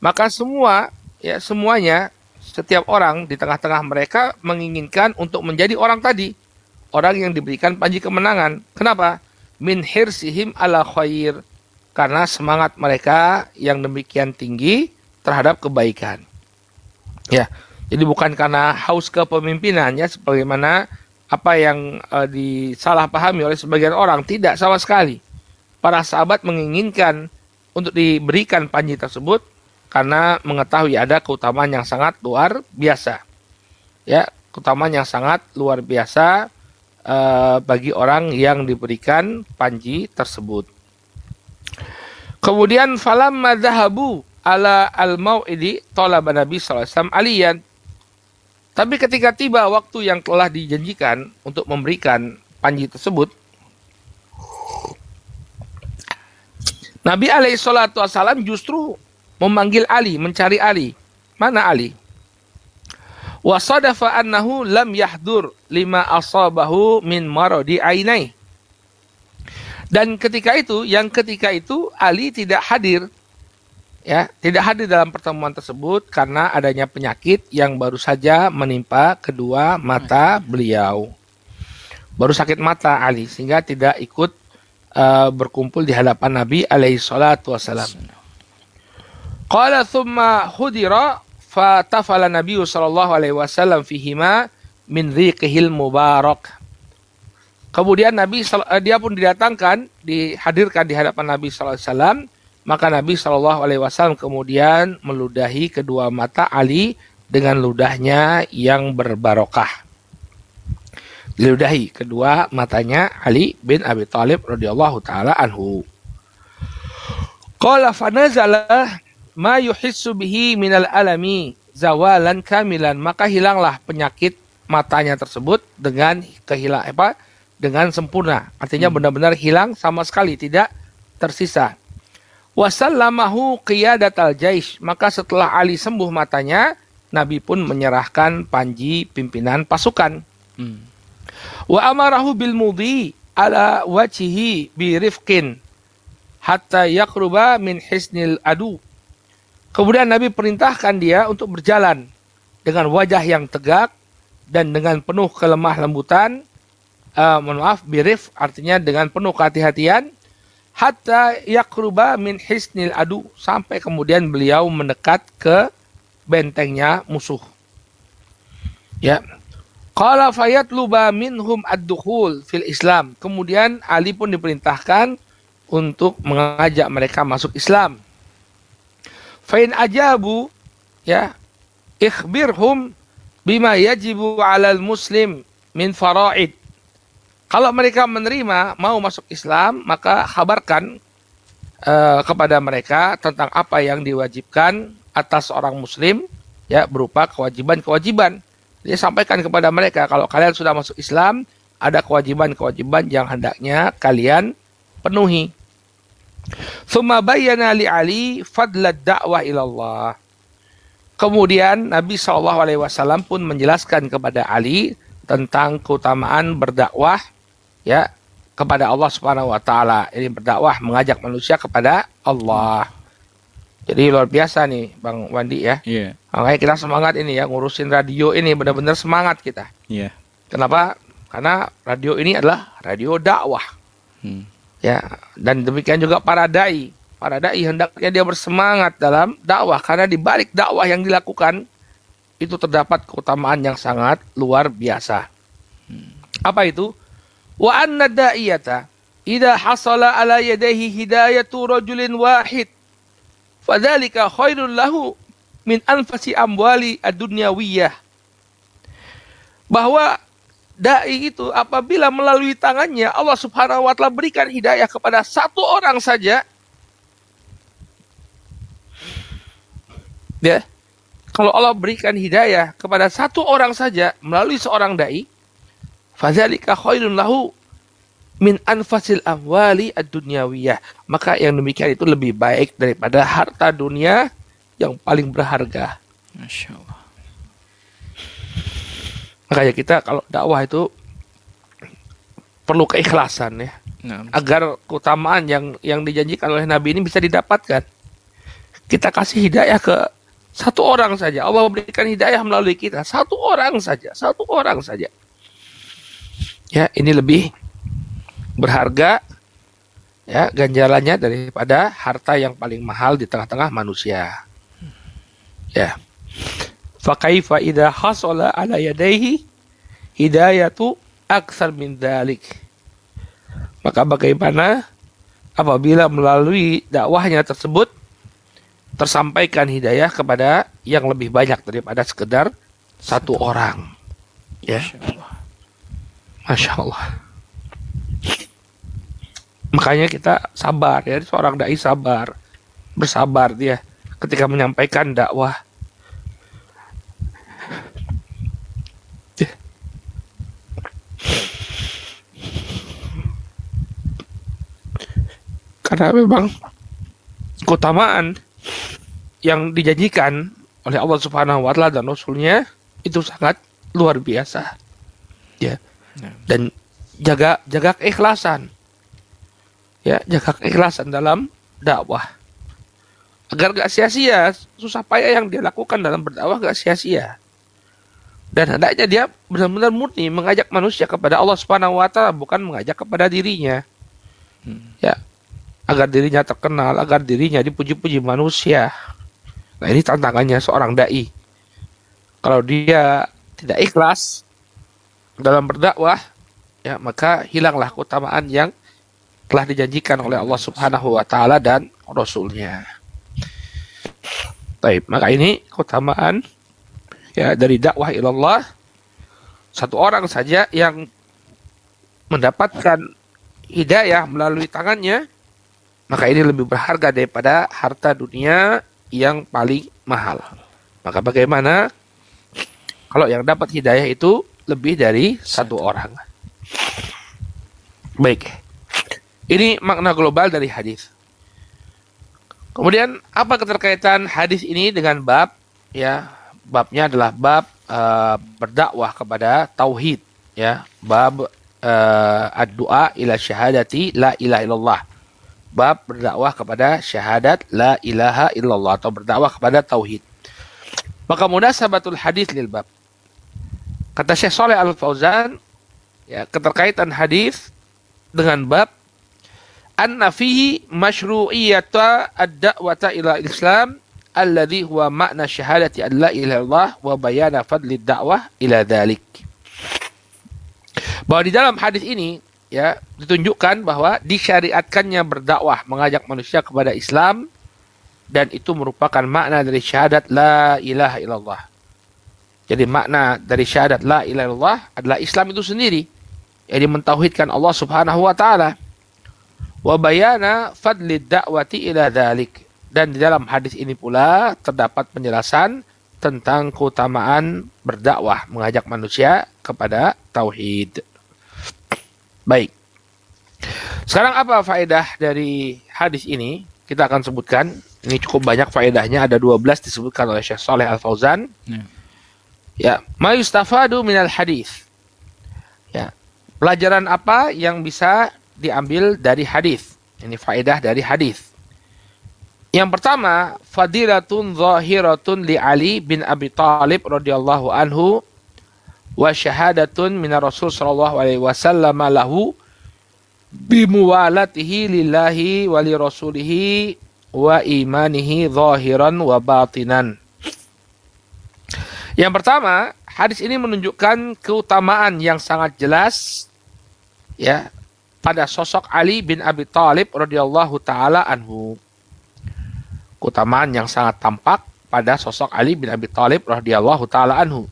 Speaker 2: Maka semua ya semuanya setiap orang di tengah-tengah mereka menginginkan untuk menjadi orang tadi, orang yang diberikan panji kemenangan. Kenapa? Min hirsihim ala khair karena semangat mereka yang demikian tinggi terhadap kebaikan. Ya, jadi bukan karena haus kepemimpinannya sebagaimana apa yang e, disalahpahami oleh sebagian orang, tidak sama sekali. Para sahabat menginginkan untuk diberikan panji tersebut karena mengetahui ada keutamaan yang sangat luar biasa. Ya, keutamaan yang sangat luar biasa e, bagi orang yang diberikan panji tersebut. Kemudian falam madhabu ala al mauidi tolaba Nabi SAW alian. Tapi ketika tiba waktu yang telah dijanjikan untuk memberikan panji tersebut, Nabi alaihissalam justru memanggil Ali, mencari Ali. Mana Ali? Wasadafa annahu lam yahdur lima asabahu min maradi ainai. Dan ketika itu, yang ketika itu Ali tidak hadir. Ya, tidak hadir dalam pertemuan tersebut karena adanya penyakit yang baru saja menimpa kedua mata beliau. Baru sakit mata Ali sehingga tidak ikut uh, berkumpul di hadapan Nabi alaihi salatu wasalam. Qala thumma hudira fatafala Nabi sallallahu alaihi wasallam fihima min riqihil mubarak Kemudian Nabi eh, dia pun didatangkan, dihadirkan di hadapan Nabi Shallallahu Alaihi Wasallam. Maka Nabi Shallallahu Alaihi Wasallam kemudian meludahi kedua mata Ali dengan ludahnya yang berbarokah. Diludahi kedua matanya Ali bin Abi Thalib radhiyallahu taala anhu. Qala fanazala ma yuhissu bihi minal alami zawalan kamilan maka hilanglah penyakit matanya tersebut dengan kehilangan apa dengan sempurna. Artinya hmm. benar-benar hilang sama sekali, tidak tersisa. Wasallamahu al jaish. Maka setelah Ali sembuh matanya, Nabi pun menyerahkan panji pimpinan pasukan. Hmm. Wa amarahu bil mudi ala wajihi bi rifqin hatta yakruba min hisnil adu. Kemudian Nabi perintahkan dia untuk berjalan dengan wajah yang tegak dan dengan penuh kelemah lembutan uh, mohon maaf birif artinya dengan penuh kehati-hatian hatta yakruba min hisnil adu sampai kemudian beliau mendekat ke bentengnya musuh. Ya. Qala fayatluba minhum ad-dukhul fil Islam. Kemudian Ali pun diperintahkan untuk mengajak mereka masuk Islam. Fain ajabu ya ikhbirhum bima yajibu alal muslim min faraid. Kalau mereka menerima mau masuk Islam, maka kabarkan eh, kepada mereka tentang apa yang diwajibkan atas orang muslim ya berupa kewajiban-kewajiban. Dia sampaikan kepada mereka kalau kalian sudah masuk Islam, ada kewajiban-kewajiban yang hendaknya kalian penuhi. Suma bayyana li Ali fadlad dakwah ilallah. Kemudian Nabi saw pun menjelaskan kepada Ali tentang keutamaan berdakwah ya kepada Allah Subhanahu wa taala. Ini berdakwah mengajak manusia kepada Allah. Jadi luar biasa nih Bang Wandi ya. Iya. Yeah. kita semangat ini ya ngurusin radio ini benar-benar semangat kita. Iya. Yeah. Kenapa? Karena radio ini adalah radio dakwah. Hmm. Ya, dan demikian juga para dai. Para dai hendaknya dia bersemangat dalam dakwah karena di balik dakwah yang dilakukan itu terdapat keutamaan yang sangat luar biasa. Hmm. Apa itu? Wa anna da'iyata idha hasala ala yadayhi hidayatu rajulin wahid fadzalika khairul lahu min anfasi amwali ad-dunyawiyah. Bahwa dai itu apabila melalui tangannya Allah Subhanahu wa taala berikan hidayah kepada satu orang saja ya kalau Allah berikan hidayah kepada satu orang saja melalui seorang dai Fadzalika khairun lahu min anfasil amwali ad-dunyawiyah. Maka yang demikian itu lebih baik daripada harta dunia yang paling berharga.
Speaker 1: Masya Allah.
Speaker 2: Makanya kita kalau dakwah itu perlu keikhlasan ya. Nah. Agar keutamaan yang yang dijanjikan oleh Nabi ini bisa didapatkan. Kita kasih hidayah ke satu orang saja. Allah memberikan hidayah melalui kita. Satu orang saja. Satu orang saja. Ya, ini lebih berharga ya ganjalannya daripada harta yang paling mahal di tengah-tengah manusia. Ya. Fakaifa idha hasola ala yadaihi hidayatu aksar min dalik. Maka bagaimana apabila melalui dakwahnya tersebut tersampaikan hidayah kepada yang lebih banyak daripada sekedar satu, orang. Ya. Insyaallah. Masya Allah. Makanya kita sabar ya, seorang dai sabar, bersabar dia ketika menyampaikan dakwah. Karena memang keutamaan yang dijanjikan oleh Allah Subhanahu wa taala dan Rasulnya itu sangat luar biasa. Ya. Ya. Dan jaga jaga keikhlasan. Ya, jaga keikhlasan dalam dakwah. Agar gak sia-sia, susah payah yang dia lakukan dalam berdakwah gak sia-sia. Dan hendaknya dia benar-benar murni mengajak manusia kepada Allah Subhanahu wa taala bukan mengajak kepada dirinya. Hmm. Ya. Agar dirinya terkenal, agar dirinya dipuji-puji manusia. Nah, ini tantangannya seorang dai. Kalau dia tidak ikhlas, dalam berdakwah ya maka hilanglah keutamaan yang telah dijanjikan oleh Allah Subhanahu wa taala dan rasulnya. Baik, maka ini keutamaan ya dari dakwah ilallah satu orang saja yang mendapatkan hidayah melalui tangannya maka ini lebih berharga daripada harta dunia yang paling mahal. Maka bagaimana kalau yang dapat hidayah itu lebih dari satu orang. Baik. Ini makna global dari hadis. Kemudian apa keterkaitan hadis ini dengan bab ya? Babnya adalah bab uh, berdakwah kepada tauhid ya, bab uh, eh, ad ila syahadati la ilaha illallah. Bab berdakwah kepada syahadat la ilaha illallah atau berdakwah kepada tauhid. Maka munasabatul hadis lil bab. Kata Syekh Saleh Al Fauzan, ya keterkaitan hadis dengan bab anna fihi masyru'iyyata ad-da'wata ila islam alladhi huwa makna syahadati an la ilaha illallah wa bayana fadli dakwah ila dhalik. Bahwa di dalam hadis ini ya ditunjukkan bahwa disyariatkannya berdakwah mengajak manusia kepada Islam dan itu merupakan makna dari syahadat la ilaha illallah. Jadi makna dari syahadat la ilaha illallah adalah Islam itu sendiri. Jadi mentauhidkan Allah Subhanahu wa taala. Wa bayana fadli da'wati ila dhalik. Dan di dalam hadis ini pula terdapat penjelasan tentang keutamaan berdakwah mengajak manusia kepada tauhid. Baik. Sekarang apa faedah dari hadis ini? Kita akan sebutkan. Ini cukup banyak faedahnya. Ada 12 disebutkan oleh Syekh Saleh Al-Fauzan. Hmm Ya, ma yustafadu minal hadis. Ya. Pelajaran apa yang bisa diambil dari hadis? Ini faedah dari hadis. Yang pertama, fadilatun zahiratun li Ali bin Abi Talib radhiyallahu anhu wa syahadatun min Rasul sallallahu alaihi wasallam lahu bimuwalatihi lillahi wa li rasulihi wa imanihi zahiran wa batinan. Yang pertama, hadis ini menunjukkan keutamaan yang sangat jelas ya pada sosok Ali bin Abi Thalib radhiyallahu taala anhu. Keutamaan yang sangat tampak pada sosok Ali bin Abi Thalib radhiyallahu taala anhu.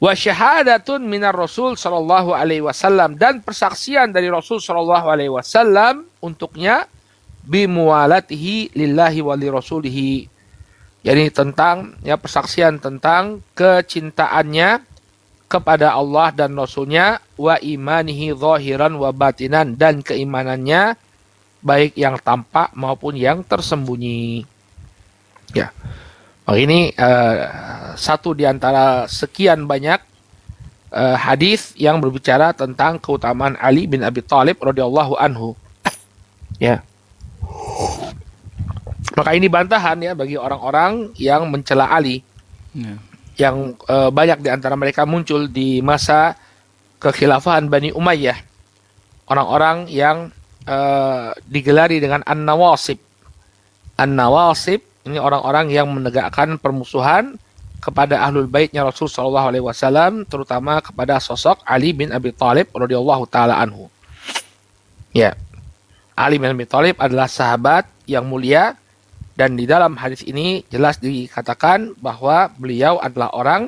Speaker 2: Wa syahadatun minar Rasul sallallahu alaihi wasallam dan persaksian dari Rasul sallallahu alaihi wasallam untuknya bimualatihi lillahi wa li rasulihi yakni tentang ya persaksian tentang kecintaannya kepada Allah dan Rasulnya wa imanihi zahiran wa batinan dan keimanannya baik yang tampak maupun yang tersembunyi. Ya. Oh, ini uh, satu di antara sekian banyak uh, hadis yang berbicara tentang keutamaan Ali bin Abi Thalib radhiyallahu anhu. Ya. Maka ini bantahan ya bagi orang-orang yang mencela Ali. Ya. Yang e, banyak di antara mereka muncul di masa kekhilafahan Bani Umayyah. Orang-orang yang e, digelari dengan An-Nawasib. An-Nawasib ini orang-orang yang menegakkan permusuhan kepada ahlul baitnya Rasul Shallallahu Alaihi Wasallam, terutama kepada sosok Ali bin Abi Thalib radhiyallahu taala anhu. Ya, Ali bin Abi Thalib adalah sahabat yang mulia dan di dalam hadis ini jelas dikatakan bahwa beliau adalah orang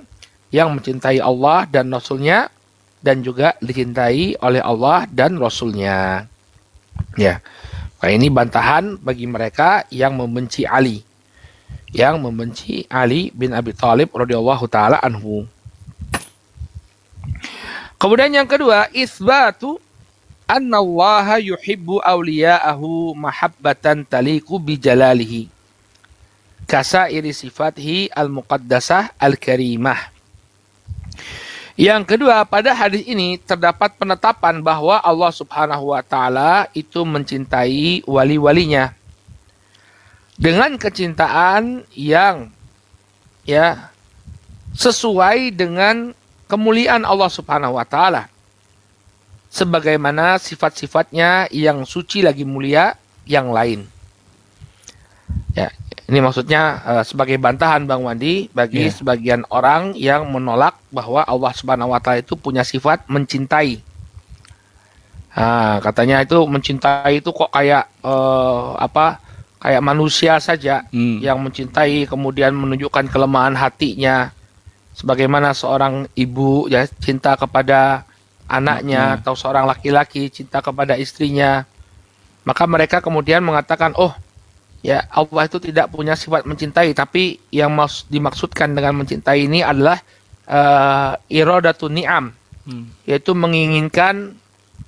Speaker 2: yang mencintai Allah dan Rasulnya dan juga dicintai oleh Allah dan Rasulnya. Ya, nah, ini bantahan bagi mereka yang membenci Ali, yang membenci Ali bin Abi Thalib radhiyallahu taala anhu. Kemudian yang kedua, isbatu anna Allah yuhibbu awliya'ahu mahabbatan taliku bi kasairi sifathi al-muqaddasah al-karimah. Yang kedua, pada hadis ini terdapat penetapan bahwa Allah Subhanahu wa taala itu mencintai wali-walinya. Dengan kecintaan yang ya sesuai dengan kemuliaan Allah Subhanahu wa taala. Sebagaimana sifat-sifatnya yang suci lagi mulia yang lain. Ini maksudnya uh, sebagai bantahan Bang Wandi bagi yeah. sebagian orang yang menolak bahwa Allah Subhanahu wa taala itu punya sifat mencintai. Nah, katanya itu mencintai itu kok kayak uh, apa? Kayak manusia saja hmm. yang mencintai kemudian menunjukkan kelemahan hatinya sebagaimana seorang ibu ya cinta kepada anaknya hmm. atau seorang laki-laki cinta kepada istrinya. Maka mereka kemudian mengatakan, "Oh, Ya, Allah itu tidak punya sifat mencintai, tapi yang dimaksudkan dengan mencintai ini adalah uh, eh, irodatun ni'am, hmm. yaitu menginginkan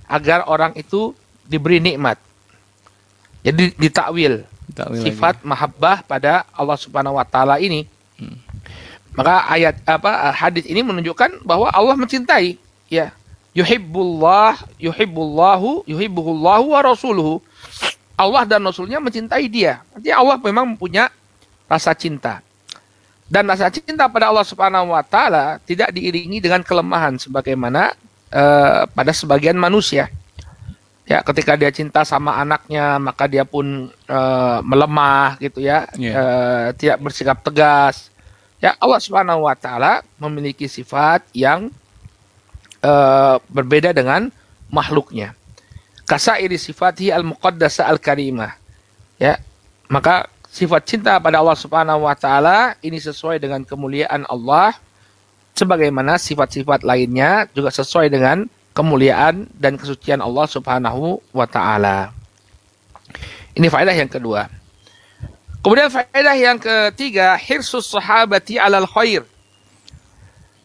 Speaker 2: agar orang itu diberi nikmat. Jadi ditakwil, ditakwil sifat lagi. mahabbah pada Allah Subhanahu wa taala ini. Hmm. Maka ayat apa hadis ini menunjukkan bahwa Allah mencintai, ya. Yuhibbullah, yuhibbullahu, yuhibbuhullahu wa rasuluhu. Allah dan Rasulnya mencintai dia. Nanti Allah memang punya rasa cinta. Dan rasa cinta pada Allah Subhanahu wa taala tidak diiringi dengan kelemahan sebagaimana uh, pada sebagian manusia. Ya, ketika dia cinta sama anaknya, maka dia pun uh, melemah gitu ya. Yeah. Iya. Uh, tidak bersikap tegas. Ya, Allah Subhanahu wa taala memiliki sifat yang eh, berbeda dengan makhluknya kasairi sifatihi al-muqaddasa al-karimah. Ya. Maka sifat cinta pada Allah Subhanahu wa taala ini sesuai dengan kemuliaan Allah sebagaimana sifat-sifat lainnya juga sesuai dengan kemuliaan dan kesucian Allah Subhanahu wa taala. Ini faedah yang kedua. Kemudian faedah yang ketiga, hirsus sahabati alal khair.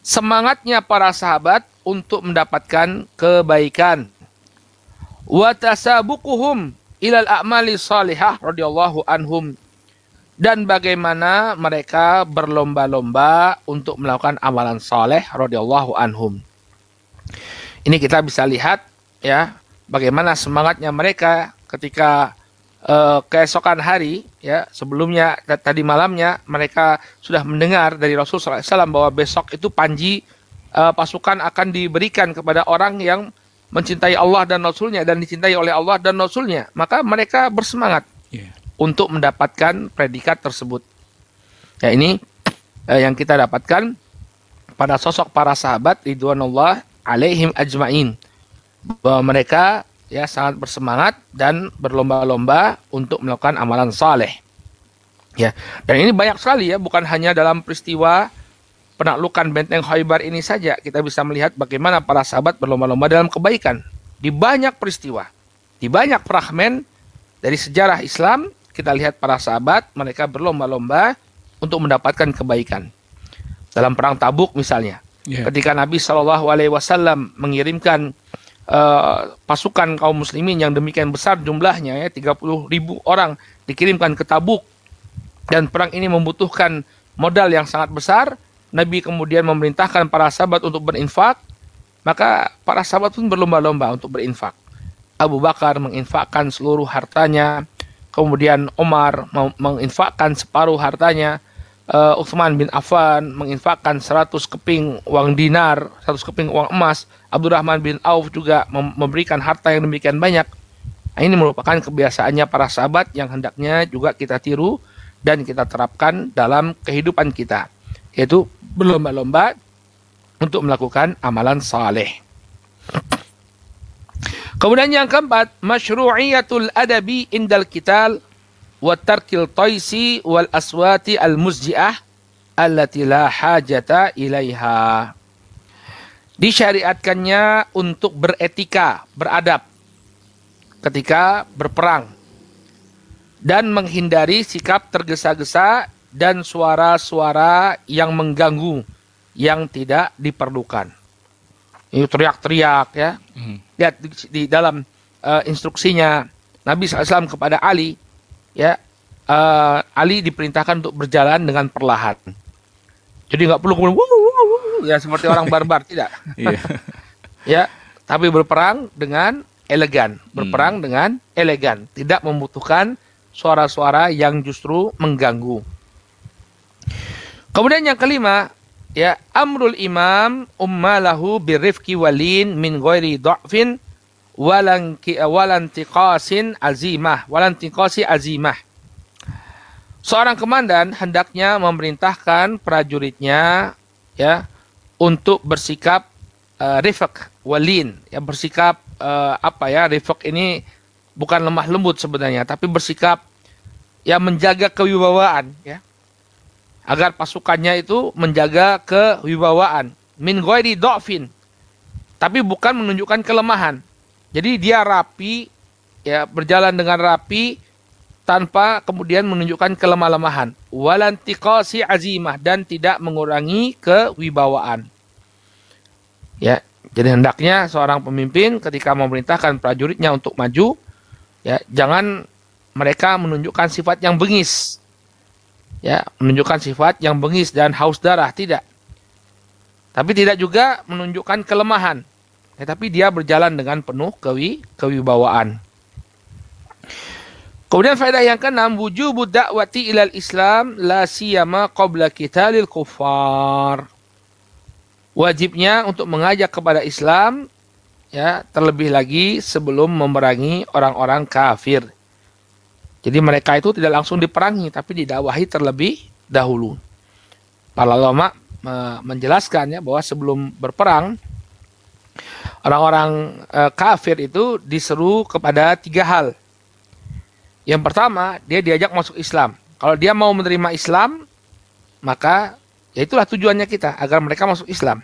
Speaker 2: Semangatnya para sahabat untuk mendapatkan kebaikan wa tasabuquhum ilal a'mali salihah radhiyallahu anhum dan bagaimana mereka berlomba-lomba untuk melakukan amalan saleh radhiyallahu anhum. Ini kita bisa lihat ya bagaimana semangatnya mereka ketika uh, keesokan hari ya sebelumnya tadi malamnya mereka sudah mendengar dari Rasul SAW bahwa besok itu panji uh, pasukan akan diberikan kepada orang yang mencintai Allah dan Rasulnya dan dicintai oleh Allah dan Rasulnya, maka mereka bersemangat yeah. untuk mendapatkan predikat tersebut. Ya ini eh, yang kita dapatkan pada sosok para sahabat ridwanullah alaihim ajmain bahwa mereka ya sangat bersemangat dan berlomba-lomba untuk melakukan amalan saleh. Ya, dan ini banyak sekali ya, bukan hanya dalam peristiwa penaklukan benteng Khaybar ini saja kita bisa melihat bagaimana para sahabat berlomba-lomba dalam kebaikan di banyak peristiwa, di banyak fragmen dari sejarah Islam kita lihat para sahabat mereka berlomba-lomba untuk mendapatkan kebaikan. Dalam perang Tabuk misalnya, yeah. ketika Nabi Shallallahu alaihi wasallam mengirimkan uh, pasukan kaum muslimin yang demikian besar jumlahnya ya 30 ribu orang dikirimkan ke Tabuk dan perang ini membutuhkan modal yang sangat besar Nabi kemudian memerintahkan para sahabat untuk berinfak, maka para sahabat pun berlomba-lomba untuk berinfak. Abu Bakar menginfakkan seluruh hartanya, kemudian Umar menginfakkan separuh hartanya, uh, eh, Utsman bin Affan menginfakkan 100 keping uang dinar, 100 keping uang emas, Abdurrahman bin Auf juga memberikan harta yang demikian banyak. Nah, ini merupakan kebiasaannya para sahabat yang hendaknya juga kita tiru dan kita terapkan dalam kehidupan kita, yaitu berlomba-lomba untuk melakukan amalan saleh. Kemudian yang keempat, masyru'iyatul adabi indal kital wa tarkil taisi wal aswati al muzji'ah allati la hajata ilaiha. Disyariatkannya untuk beretika, beradab ketika berperang dan menghindari sikap tergesa-gesa dan suara-suara yang mengganggu yang tidak diperlukan. Ini teriak-teriak ya. Hmm. Lihat di, di dalam uh, instruksinya Nabi SAW kepada Ali, ya uh, Ali diperintahkan untuk berjalan dengan perlahan. Jadi nggak perlu kemudian wuh, wuh, wuh, ya seperti orang barbar tidak. [LAUGHS] Iya. ya, tapi berperang dengan elegan, hmm. berperang hmm. dengan elegan, tidak membutuhkan suara-suara yang justru mengganggu. Kemudian yang kelima, ya amrul imam ummalahu birifki walin min ghairi dha'fin walan walantiqasin azimah walantiqasi azimah seorang komandan hendaknya memerintahkan prajuritnya ya untuk bersikap uh, eh, rifak walin ya bersikap uh, apa ya rifak ini bukan lemah lembut sebenarnya tapi bersikap ya menjaga kewibawaan ya agar pasukannya itu menjaga kewibawaan min ghairi dofin tapi bukan menunjukkan kelemahan jadi dia rapi ya berjalan dengan rapi tanpa kemudian menunjukkan kelemah-lemahan walantiqasi azimah dan tidak mengurangi kewibawaan ya jadi hendaknya seorang pemimpin ketika memerintahkan prajuritnya untuk maju ya jangan mereka menunjukkan sifat yang bengis ya menunjukkan sifat yang bengis dan haus darah tidak tapi tidak juga menunjukkan kelemahan ya, dia berjalan dengan penuh kewi kewibawaan kemudian faedah yang keenam wujubud da'wati ilal islam la siyama qabla lil kufar wajibnya untuk mengajak kepada Islam ya terlebih lagi sebelum memerangi orang-orang kafir jadi mereka itu tidak langsung diperangi tapi didawahi terlebih dahulu. Para ulama menjelaskannya bahwa sebelum berperang orang-orang eh, kafir itu diseru kepada tiga hal. Yang pertama, dia diajak masuk Islam. Kalau dia mau menerima Islam, maka ya itulah tujuannya kita agar mereka masuk Islam.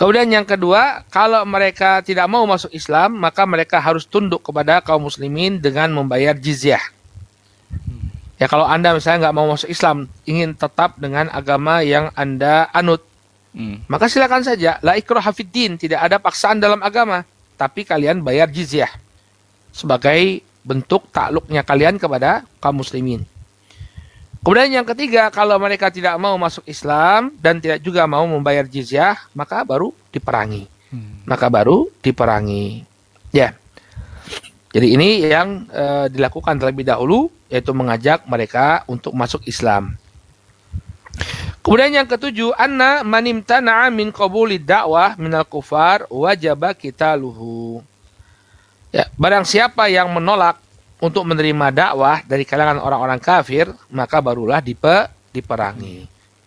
Speaker 2: Kemudian yang kedua, kalau mereka tidak mau masuk Islam, maka mereka harus tunduk kepada kaum muslimin dengan membayar jizyah. Ya kalau Anda misalnya nggak mau masuk Islam, ingin tetap dengan agama yang Anda anut, hmm. maka silakan saja. La ikroh hafidin, tidak ada paksaan dalam agama. Tapi kalian bayar jizyah sebagai bentuk takluknya kalian kepada kaum muslimin. Kemudian yang ketiga, kalau mereka tidak mau masuk Islam dan tidak juga mau membayar jizyah, maka baru diperangi. Hmm. Maka baru diperangi. Ya. Jadi ini yang e, dilakukan terlebih dahulu yaitu mengajak mereka untuk masuk Islam. Kemudian yang ketujuh, anna manimtana'a min qabuli dakwah minal kufar wajaba kita luhu. Ya, barang siapa yang menolak untuk menerima dakwah dari kalangan orang-orang kafir, maka barulah dipe, diperangi.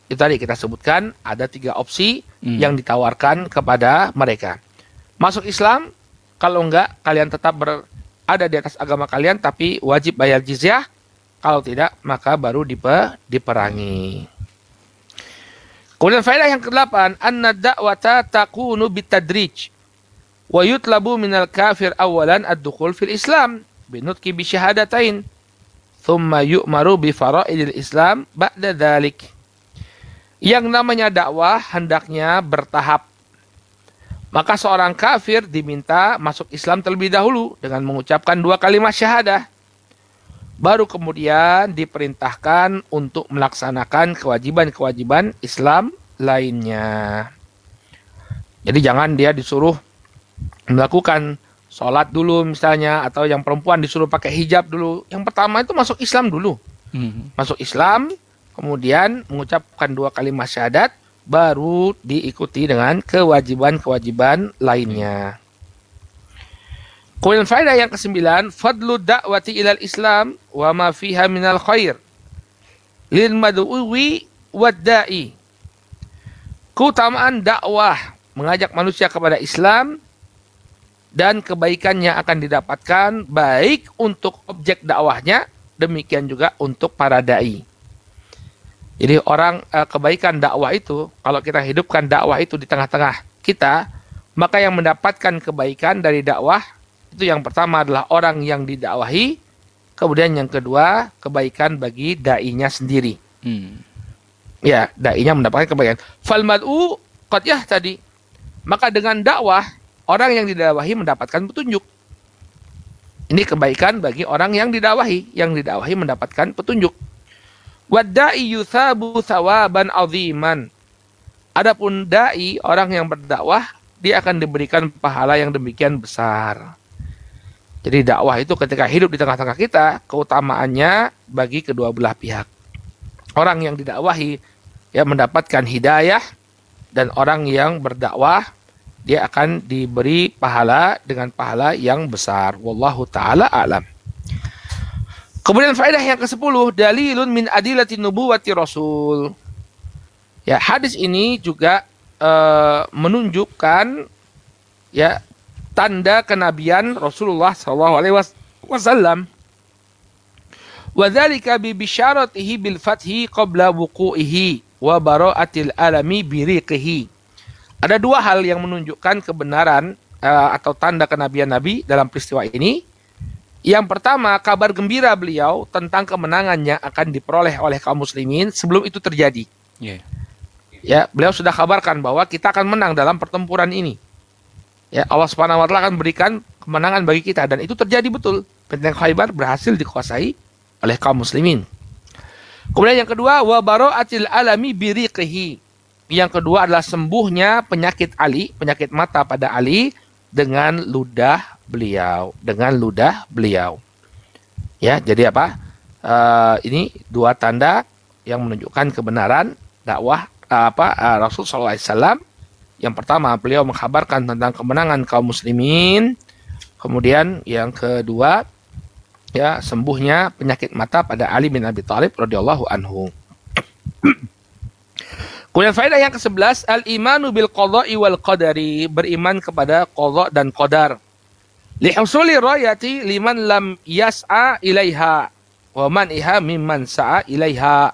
Speaker 2: Itu tadi kita sebutkan ada tiga opsi hmm. yang ditawarkan kepada mereka. Masuk Islam, kalau enggak kalian tetap berada di atas agama kalian tapi wajib bayar jizyah. Kalau tidak, maka baru dipe, diperangi. Kemudian faedah yang ke-8, anna da'wata takunu bitadrij wa yutlabu minal kafir awalan ad fil Islam binutki bi syahadatain thumma yu'maru bi fara'idil Islam ba'da dhalik. Yang namanya dakwah hendaknya bertahap. Maka seorang kafir diminta masuk Islam terlebih dahulu dengan mengucapkan dua kalimat syahadah. Baru kemudian diperintahkan untuk melaksanakan kewajiban-kewajiban Islam lainnya. Jadi jangan dia disuruh melakukan sholat dulu misalnya atau yang perempuan disuruh pakai hijab dulu yang pertama itu masuk Islam dulu hmm. masuk Islam kemudian mengucapkan dua kalimat syahadat baru diikuti dengan kewajiban-kewajiban lainnya Kuil faedah yang kesembilan fadlu dakwati ilal Islam wa ma fiha minal khair lil mad'uwi wadda'i keutamaan dakwah mengajak manusia kepada Islam dan kebaikannya akan didapatkan baik untuk objek dakwahnya demikian juga untuk para dai. Jadi orang eh, kebaikan dakwah itu kalau kita hidupkan dakwah itu di tengah-tengah kita maka yang mendapatkan kebaikan dari dakwah itu yang pertama adalah orang yang didakwahi kemudian yang kedua kebaikan bagi dai-nya sendiri. Hmm. Ya, dai-nya mendapatkan kebaikan. Falmadu mad'u tadi. Maka dengan dakwah orang yang didawahi mendapatkan petunjuk. Ini kebaikan bagi orang yang didawahi. yang didawahi mendapatkan petunjuk. Wadai yusabu sawaban aziman. Adapun dai orang yang berdakwah dia akan diberikan pahala yang demikian besar. Jadi dakwah itu ketika hidup di tengah-tengah kita keutamaannya bagi kedua belah pihak. Orang yang didakwahi ya mendapatkan hidayah dan orang yang berdakwah dia akan diberi pahala dengan pahala yang besar. Wallahu taala alam. Kemudian faedah yang ke-10 dalilun min adilati nubuwati rasul. Ya, hadis ini juga e, menunjukkan ya tanda kenabian Rasulullah sallallahu alaihi wasallam. bil fathi qabla قبل wa baraatil alami biriqihi. Ada dua hal yang menunjukkan kebenaran uh, atau tanda kenabian Nabi dalam peristiwa ini. Yang pertama, kabar gembira beliau tentang kemenangannya akan diperoleh oleh kaum muslimin sebelum itu terjadi. Yeah. Ya, beliau sudah kabarkan bahwa kita akan menang dalam pertempuran ini. Ya, Allah Subhanahu wa taala akan berikan kemenangan bagi kita dan itu terjadi betul. Benteng Khaybar berhasil dikuasai oleh kaum muslimin. Kemudian yang kedua, wa bara'atil alami biriqihi. Yang kedua adalah sembuhnya penyakit Ali, penyakit mata pada Ali dengan ludah beliau, dengan ludah beliau. Ya, jadi apa? Uh, ini dua tanda yang menunjukkan kebenaran dakwah uh, apa eh, Rasul sallallahu alaihi wasallam. Yang pertama, beliau mengkhabarkan tentang kemenangan kaum muslimin. Kemudian yang kedua, ya sembuhnya penyakit mata pada Ali bin Abi Thalib radhiyallahu anhu. Kemudian faedah yang ke-11 al-imanu bil qada'i wal qadari, beriman kepada qada dan qadar. Li husuli rayati liman lam yas'a ilaiha wa man iha mimman sa'a ilaiha.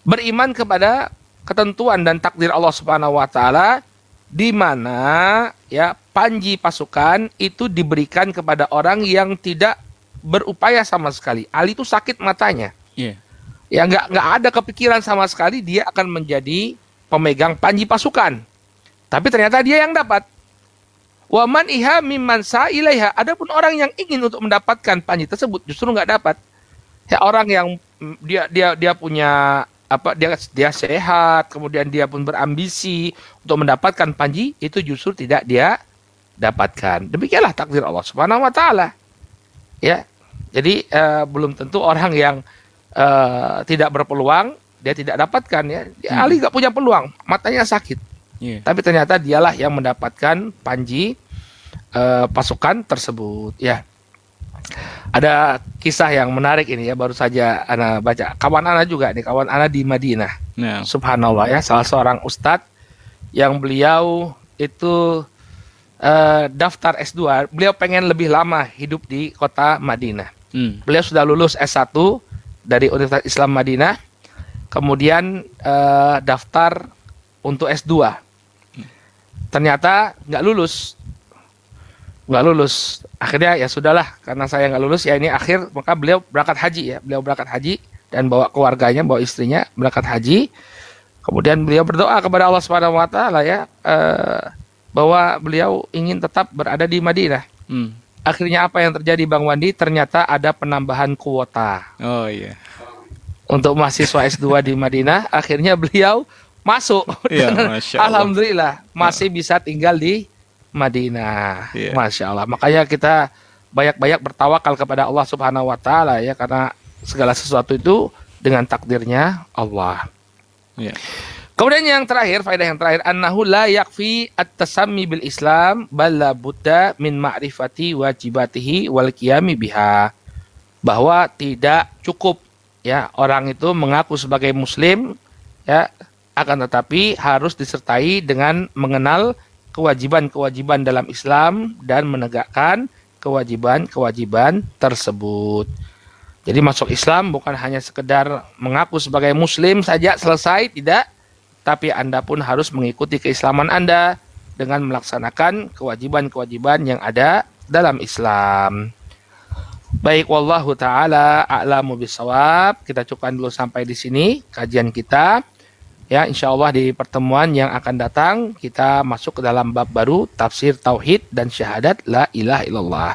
Speaker 2: Beriman kepada ketentuan dan takdir Allah Subhanahu wa taala di mana ya panji pasukan itu diberikan kepada orang yang tidak berupaya sama sekali. Ali itu sakit matanya. Yeah ya nggak nggak ada kepikiran sama sekali dia akan menjadi pemegang panji pasukan tapi ternyata dia yang dapat waman iha mimman sa'ilaiha adapun orang yang ingin untuk mendapatkan panji tersebut justru nggak dapat ya orang yang mm, dia dia dia punya apa dia dia sehat kemudian dia pun berambisi untuk mendapatkan panji itu justru tidak dia dapatkan demikianlah takdir Allah Subhanahu wa taala ya jadi eh, belum tentu orang yang Eh, tidak berpeluang, dia tidak dapatkan ya. ya. hmm. Ali nggak punya peluang, matanya sakit. Yeah. Tapi ternyata dialah yang mendapatkan Panji uh, pasukan tersebut. Ya, ada kisah yang menarik ini ya baru saja Ana baca. Kawan Ana juga nih, kawan Ana di Madinah. Yeah. Subhanallah ya, salah seorang ustadz yang beliau itu uh, daftar S2, beliau pengen lebih lama hidup di kota Madinah. Hmm. Beliau sudah lulus S1 dari Universitas Islam Madinah, kemudian uh, daftar untuk S2. Ternyata nggak lulus, nggak lulus. Akhirnya ya sudahlah, karena saya nggak lulus ya ini akhir, maka beliau berangkat haji ya, beliau berangkat haji dan bawa keluarganya, bawa istrinya berangkat haji. Kemudian beliau berdoa kepada Allah Subhanahu Wa Taala ya uh, bahwa beliau ingin tetap berada di Madinah. Hmm akhirnya apa yang terjadi Bang Wandi? Ternyata ada penambahan kuota. Oh iya. Yeah. Untuk mahasiswa S2 di Madinah, akhirnya beliau masuk. Yeah, Masya Allah. Alhamdulillah masih yeah. bisa tinggal di Madinah. Yeah. Masya Allah. Makanya kita banyak-banyak bertawakal kepada Allah Subhanahu wa taala ya karena segala sesuatu itu dengan takdirnya Allah. Yeah. Kemudian yang terakhir, faedah yang terakhir, annahu la yakfi at-tasammi bil Islam bala buddha min ma'rifati wajibatihi wal qiyami biha. Bahwa tidak cukup ya orang itu mengaku sebagai muslim ya akan tetapi harus disertai dengan mengenal kewajiban-kewajiban dalam Islam dan menegakkan kewajiban-kewajiban tersebut. Jadi masuk Islam bukan hanya sekedar mengaku sebagai muslim saja selesai, tidak tapi Anda pun harus mengikuti keislaman Anda dengan melaksanakan kewajiban-kewajiban yang ada dalam Islam. Baik, wallahu taala a'lamu bisawab. Kita cukupkan dulu sampai di sini kajian kita. Ya, insya Allah di pertemuan yang akan datang kita masuk ke dalam bab baru tafsir tauhid dan syahadat la ilaha illallah.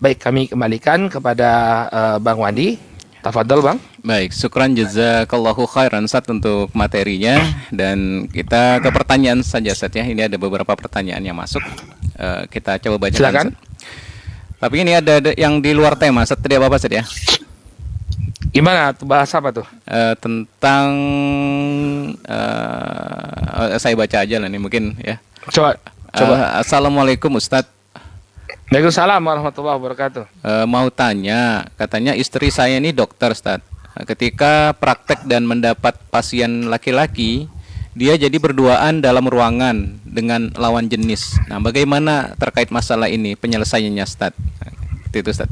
Speaker 2: Baik, kami kembalikan
Speaker 1: kepada uh, Bang Wandi. Tafadhal Bang. Baik, syukran jazakallahu khairan Sat untuk materinya dan kita ke pertanyaan saja Sat ya. Ini ada beberapa pertanyaan yang masuk. Uh, kita coba baca. Silakan. Tapi ini ada, yang di luar tema Sat tadi apa Sat ya? Gimana bahas apa tuh? Uh, tentang uh, saya baca aja lah nih mungkin ya. Coba coba. Uh, Assalamualaikum Ustadz Waalaikumsalam warahmatullahi wabarakatuh. E, mau tanya, katanya istri saya ini dokter, Ustaz. Ketika praktek dan mendapat pasien laki-laki, dia jadi berduaan dalam ruangan dengan lawan jenis. Nah, bagaimana terkait masalah ini penyelesaiannya, Ustaz? Itu, Ustaz.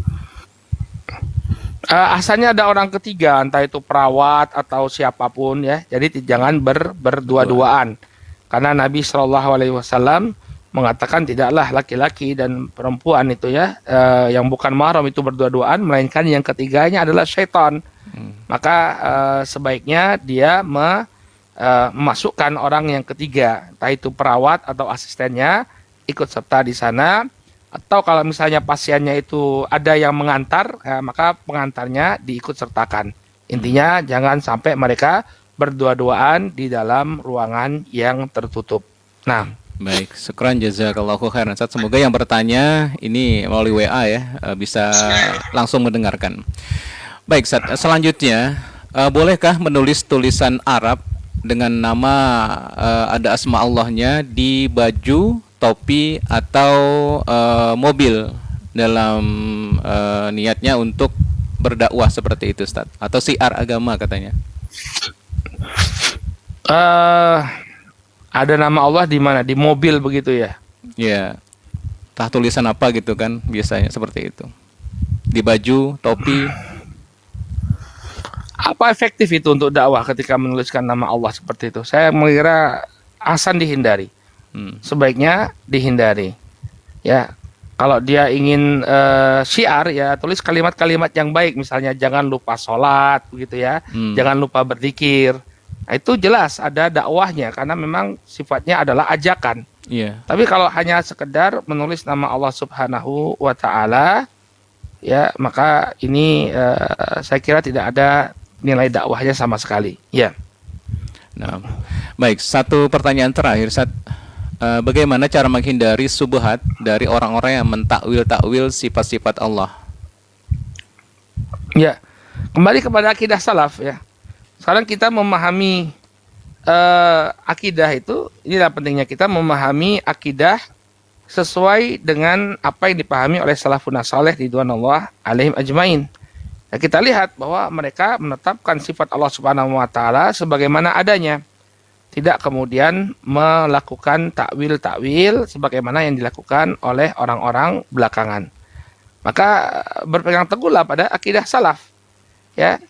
Speaker 2: Eh, asalnya ada orang ketiga, entah itu perawat atau siapapun ya. Jadi jangan ber berdua-duaan. Karena Nabi Shallallahu alaihi wasallam mengatakan tidaklah laki-laki dan perempuan itu ya uh, yang bukan mahram itu berdua-duaan melainkan yang ketiganya adalah syaitan hmm. maka uh, sebaiknya dia me, uh, memasukkan orang yang ketiga entah itu perawat atau asistennya ikut serta di sana atau kalau misalnya pasiennya itu ada yang mengantar ya, maka pengantarnya diikut sertakan intinya hmm. jangan sampai mereka
Speaker 1: berdua-duaan di dalam
Speaker 2: ruangan yang tertutup nah
Speaker 1: Baik, sekron jazakallahu khairan. Saat semoga yang bertanya ini melalui WA ya eh, bisa langsung mendengarkan. Baik, Sat, eh, selanjutnya eh, bolehkah menulis tulisan Arab dengan nama ada asma Allahnya di baju, topi atau mobil dalam niatnya untuk berdakwah seperti itu, Ustaz? Atau siar agama katanya? Uh, ada nama Allah di mana? Di mobil begitu ya? Ya, Tah tulisan apa gitu kan biasanya seperti itu. Di baju, topi. Apa efektif itu untuk dakwah ketika
Speaker 2: menuliskan nama Allah seperti itu? Saya mengira asan dihindari. Hmm. Sebaiknya dihindari. Ya, kalau dia ingin uh, syiar ya tulis kalimat-kalimat yang baik misalnya jangan lupa sholat begitu ya hmm. jangan lupa berzikir Nah, itu jelas ada dakwahnya karena memang sifatnya adalah ajakan. Yeah. Tapi kalau hanya sekedar menulis nama Allah Subhanahu wa taala ya maka ini uh, saya kira tidak ada nilai dakwahnya sama sekali. Ya.
Speaker 1: Yeah. Nah, baik, satu pertanyaan terakhir saat eh, bagaimana cara menghindari subhat dari orang-orang yang mentakwil-takwil sifat-sifat Allah?
Speaker 2: Ya. Kembali kepada akidah salaf ya sekarang kita memahami uh, akidah itu, inilah pentingnya kita memahami akidah sesuai dengan apa yang dipahami oleh salafun saleh di Dua Allah alaihim ajmain. Nah, kita lihat bahwa mereka menetapkan sifat Allah Subhanahu wa taala sebagaimana adanya. Tidak kemudian melakukan takwil-takwil sebagaimana yang dilakukan oleh orang-orang belakangan. Maka berpegang teguhlah pada akidah salaf. Ya,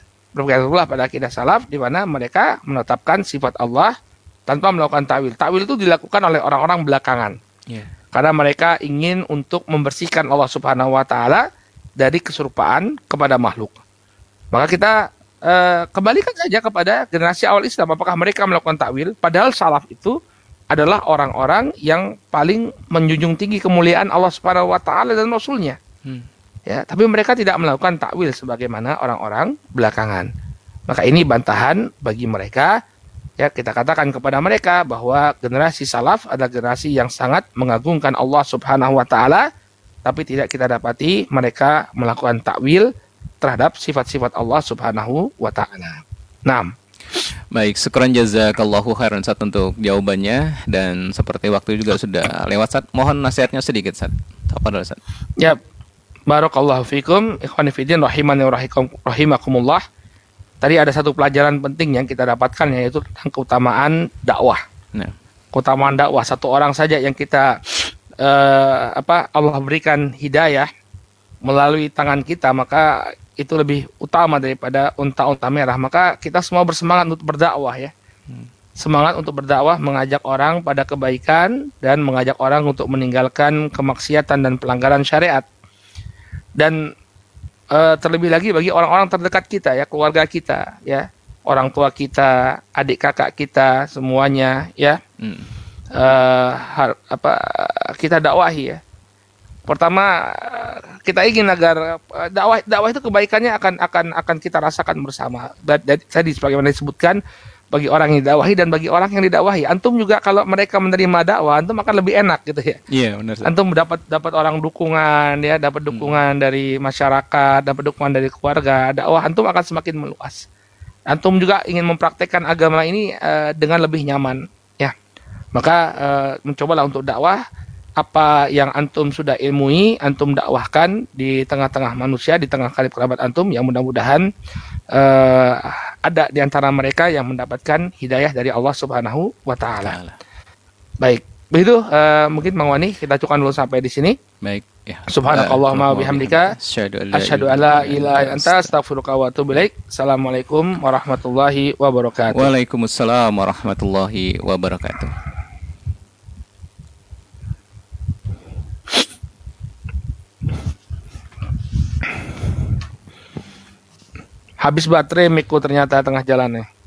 Speaker 2: berpegang pada akidah salaf di mana mereka menetapkan sifat Allah tanpa melakukan takwil. Takwil itu dilakukan oleh orang-orang belakangan. Yeah. Karena mereka ingin untuk membersihkan Allah Subhanahu wa taala dari keserupaan kepada makhluk. Maka kita eh, kembalikan saja kepada generasi awal Islam apakah mereka melakukan takwil padahal salaf itu adalah orang-orang yang paling menjunjung tinggi kemuliaan Allah Subhanahu wa taala dan rasulnya. Hmm. Ya, tapi mereka tidak melakukan takwil sebagaimana orang-orang belakangan. Maka ini bantahan bagi mereka. Ya, kita katakan kepada mereka bahwa generasi salaf adalah generasi yang sangat mengagungkan Allah Subhanahu wa taala, tapi tidak kita dapati mereka melakukan takwil terhadap sifat-sifat Allah Subhanahu wa taala.
Speaker 1: Naam. Baik, syukuran jazakallahu khairan saat untuk jawabannya dan seperti waktu juga sudah lewat saat. Mohon nasihatnya sedikit saat. Apa dulu saat? Ya, Barakallahu fikum,
Speaker 2: ikhwan fillah rahiman wa rahimakumullah. Tadi ada satu pelajaran penting yang kita dapatkan yaitu tentang keutamaan dakwah. Nah. Keutamaan dakwah satu orang saja yang kita eh, apa Allah berikan hidayah melalui tangan kita maka itu lebih utama daripada unta-unta merah. Maka kita semua bersemangat untuk berdakwah ya. Hmm. Semangat untuk berdakwah mengajak orang pada kebaikan dan mengajak orang untuk meninggalkan kemaksiatan dan pelanggaran syariat dan uh, terlebih lagi bagi orang-orang terdekat kita ya keluarga kita ya orang tua kita adik kakak kita semuanya ya hmm. uh, har, apa kita dakwahi ya pertama kita ingin agar eh, dakwah dakwah itu kebaikannya akan akan akan kita rasakan bersama tadi sebagaimana disebutkan bagi orang yang didakwahi dan bagi orang yang didakwahi. Antum juga kalau mereka menerima dakwah, antum akan lebih enak gitu ya.
Speaker 1: Iya, yeah, benar. Antum
Speaker 2: dapat dapat orang dukungan ya, dapat hmm. dukungan hmm. dari masyarakat, dapat dukungan dari keluarga. Dakwah antum akan semakin meluas. Antum juga ingin mempraktekkan agama ini uh, dengan lebih nyaman, ya. Maka uh, mencobalah untuk dakwah apa yang antum sudah ilmui, antum dakwahkan di tengah-tengah manusia, di tengah kalib kerabat antum yang mudah-mudahan uh, ada di antara mereka yang mendapatkan hidayah dari Allah Subhanahu wa taala. Baik, begitu uh, mungkin Mang Wani kita cukupkan dulu sampai di sini.
Speaker 1: Baik. Ya. Subhanakallahumma wa bihamdika asyhadu alla ilaha illa anta
Speaker 2: astaghfiruka wa atubu ilaik. Assalamualaikum warahmatullahi wabarakatuh.
Speaker 1: Waalaikumsalam warahmatullahi wabarakatuh.
Speaker 2: Habis baterai miku ternyata tengah jalan nih.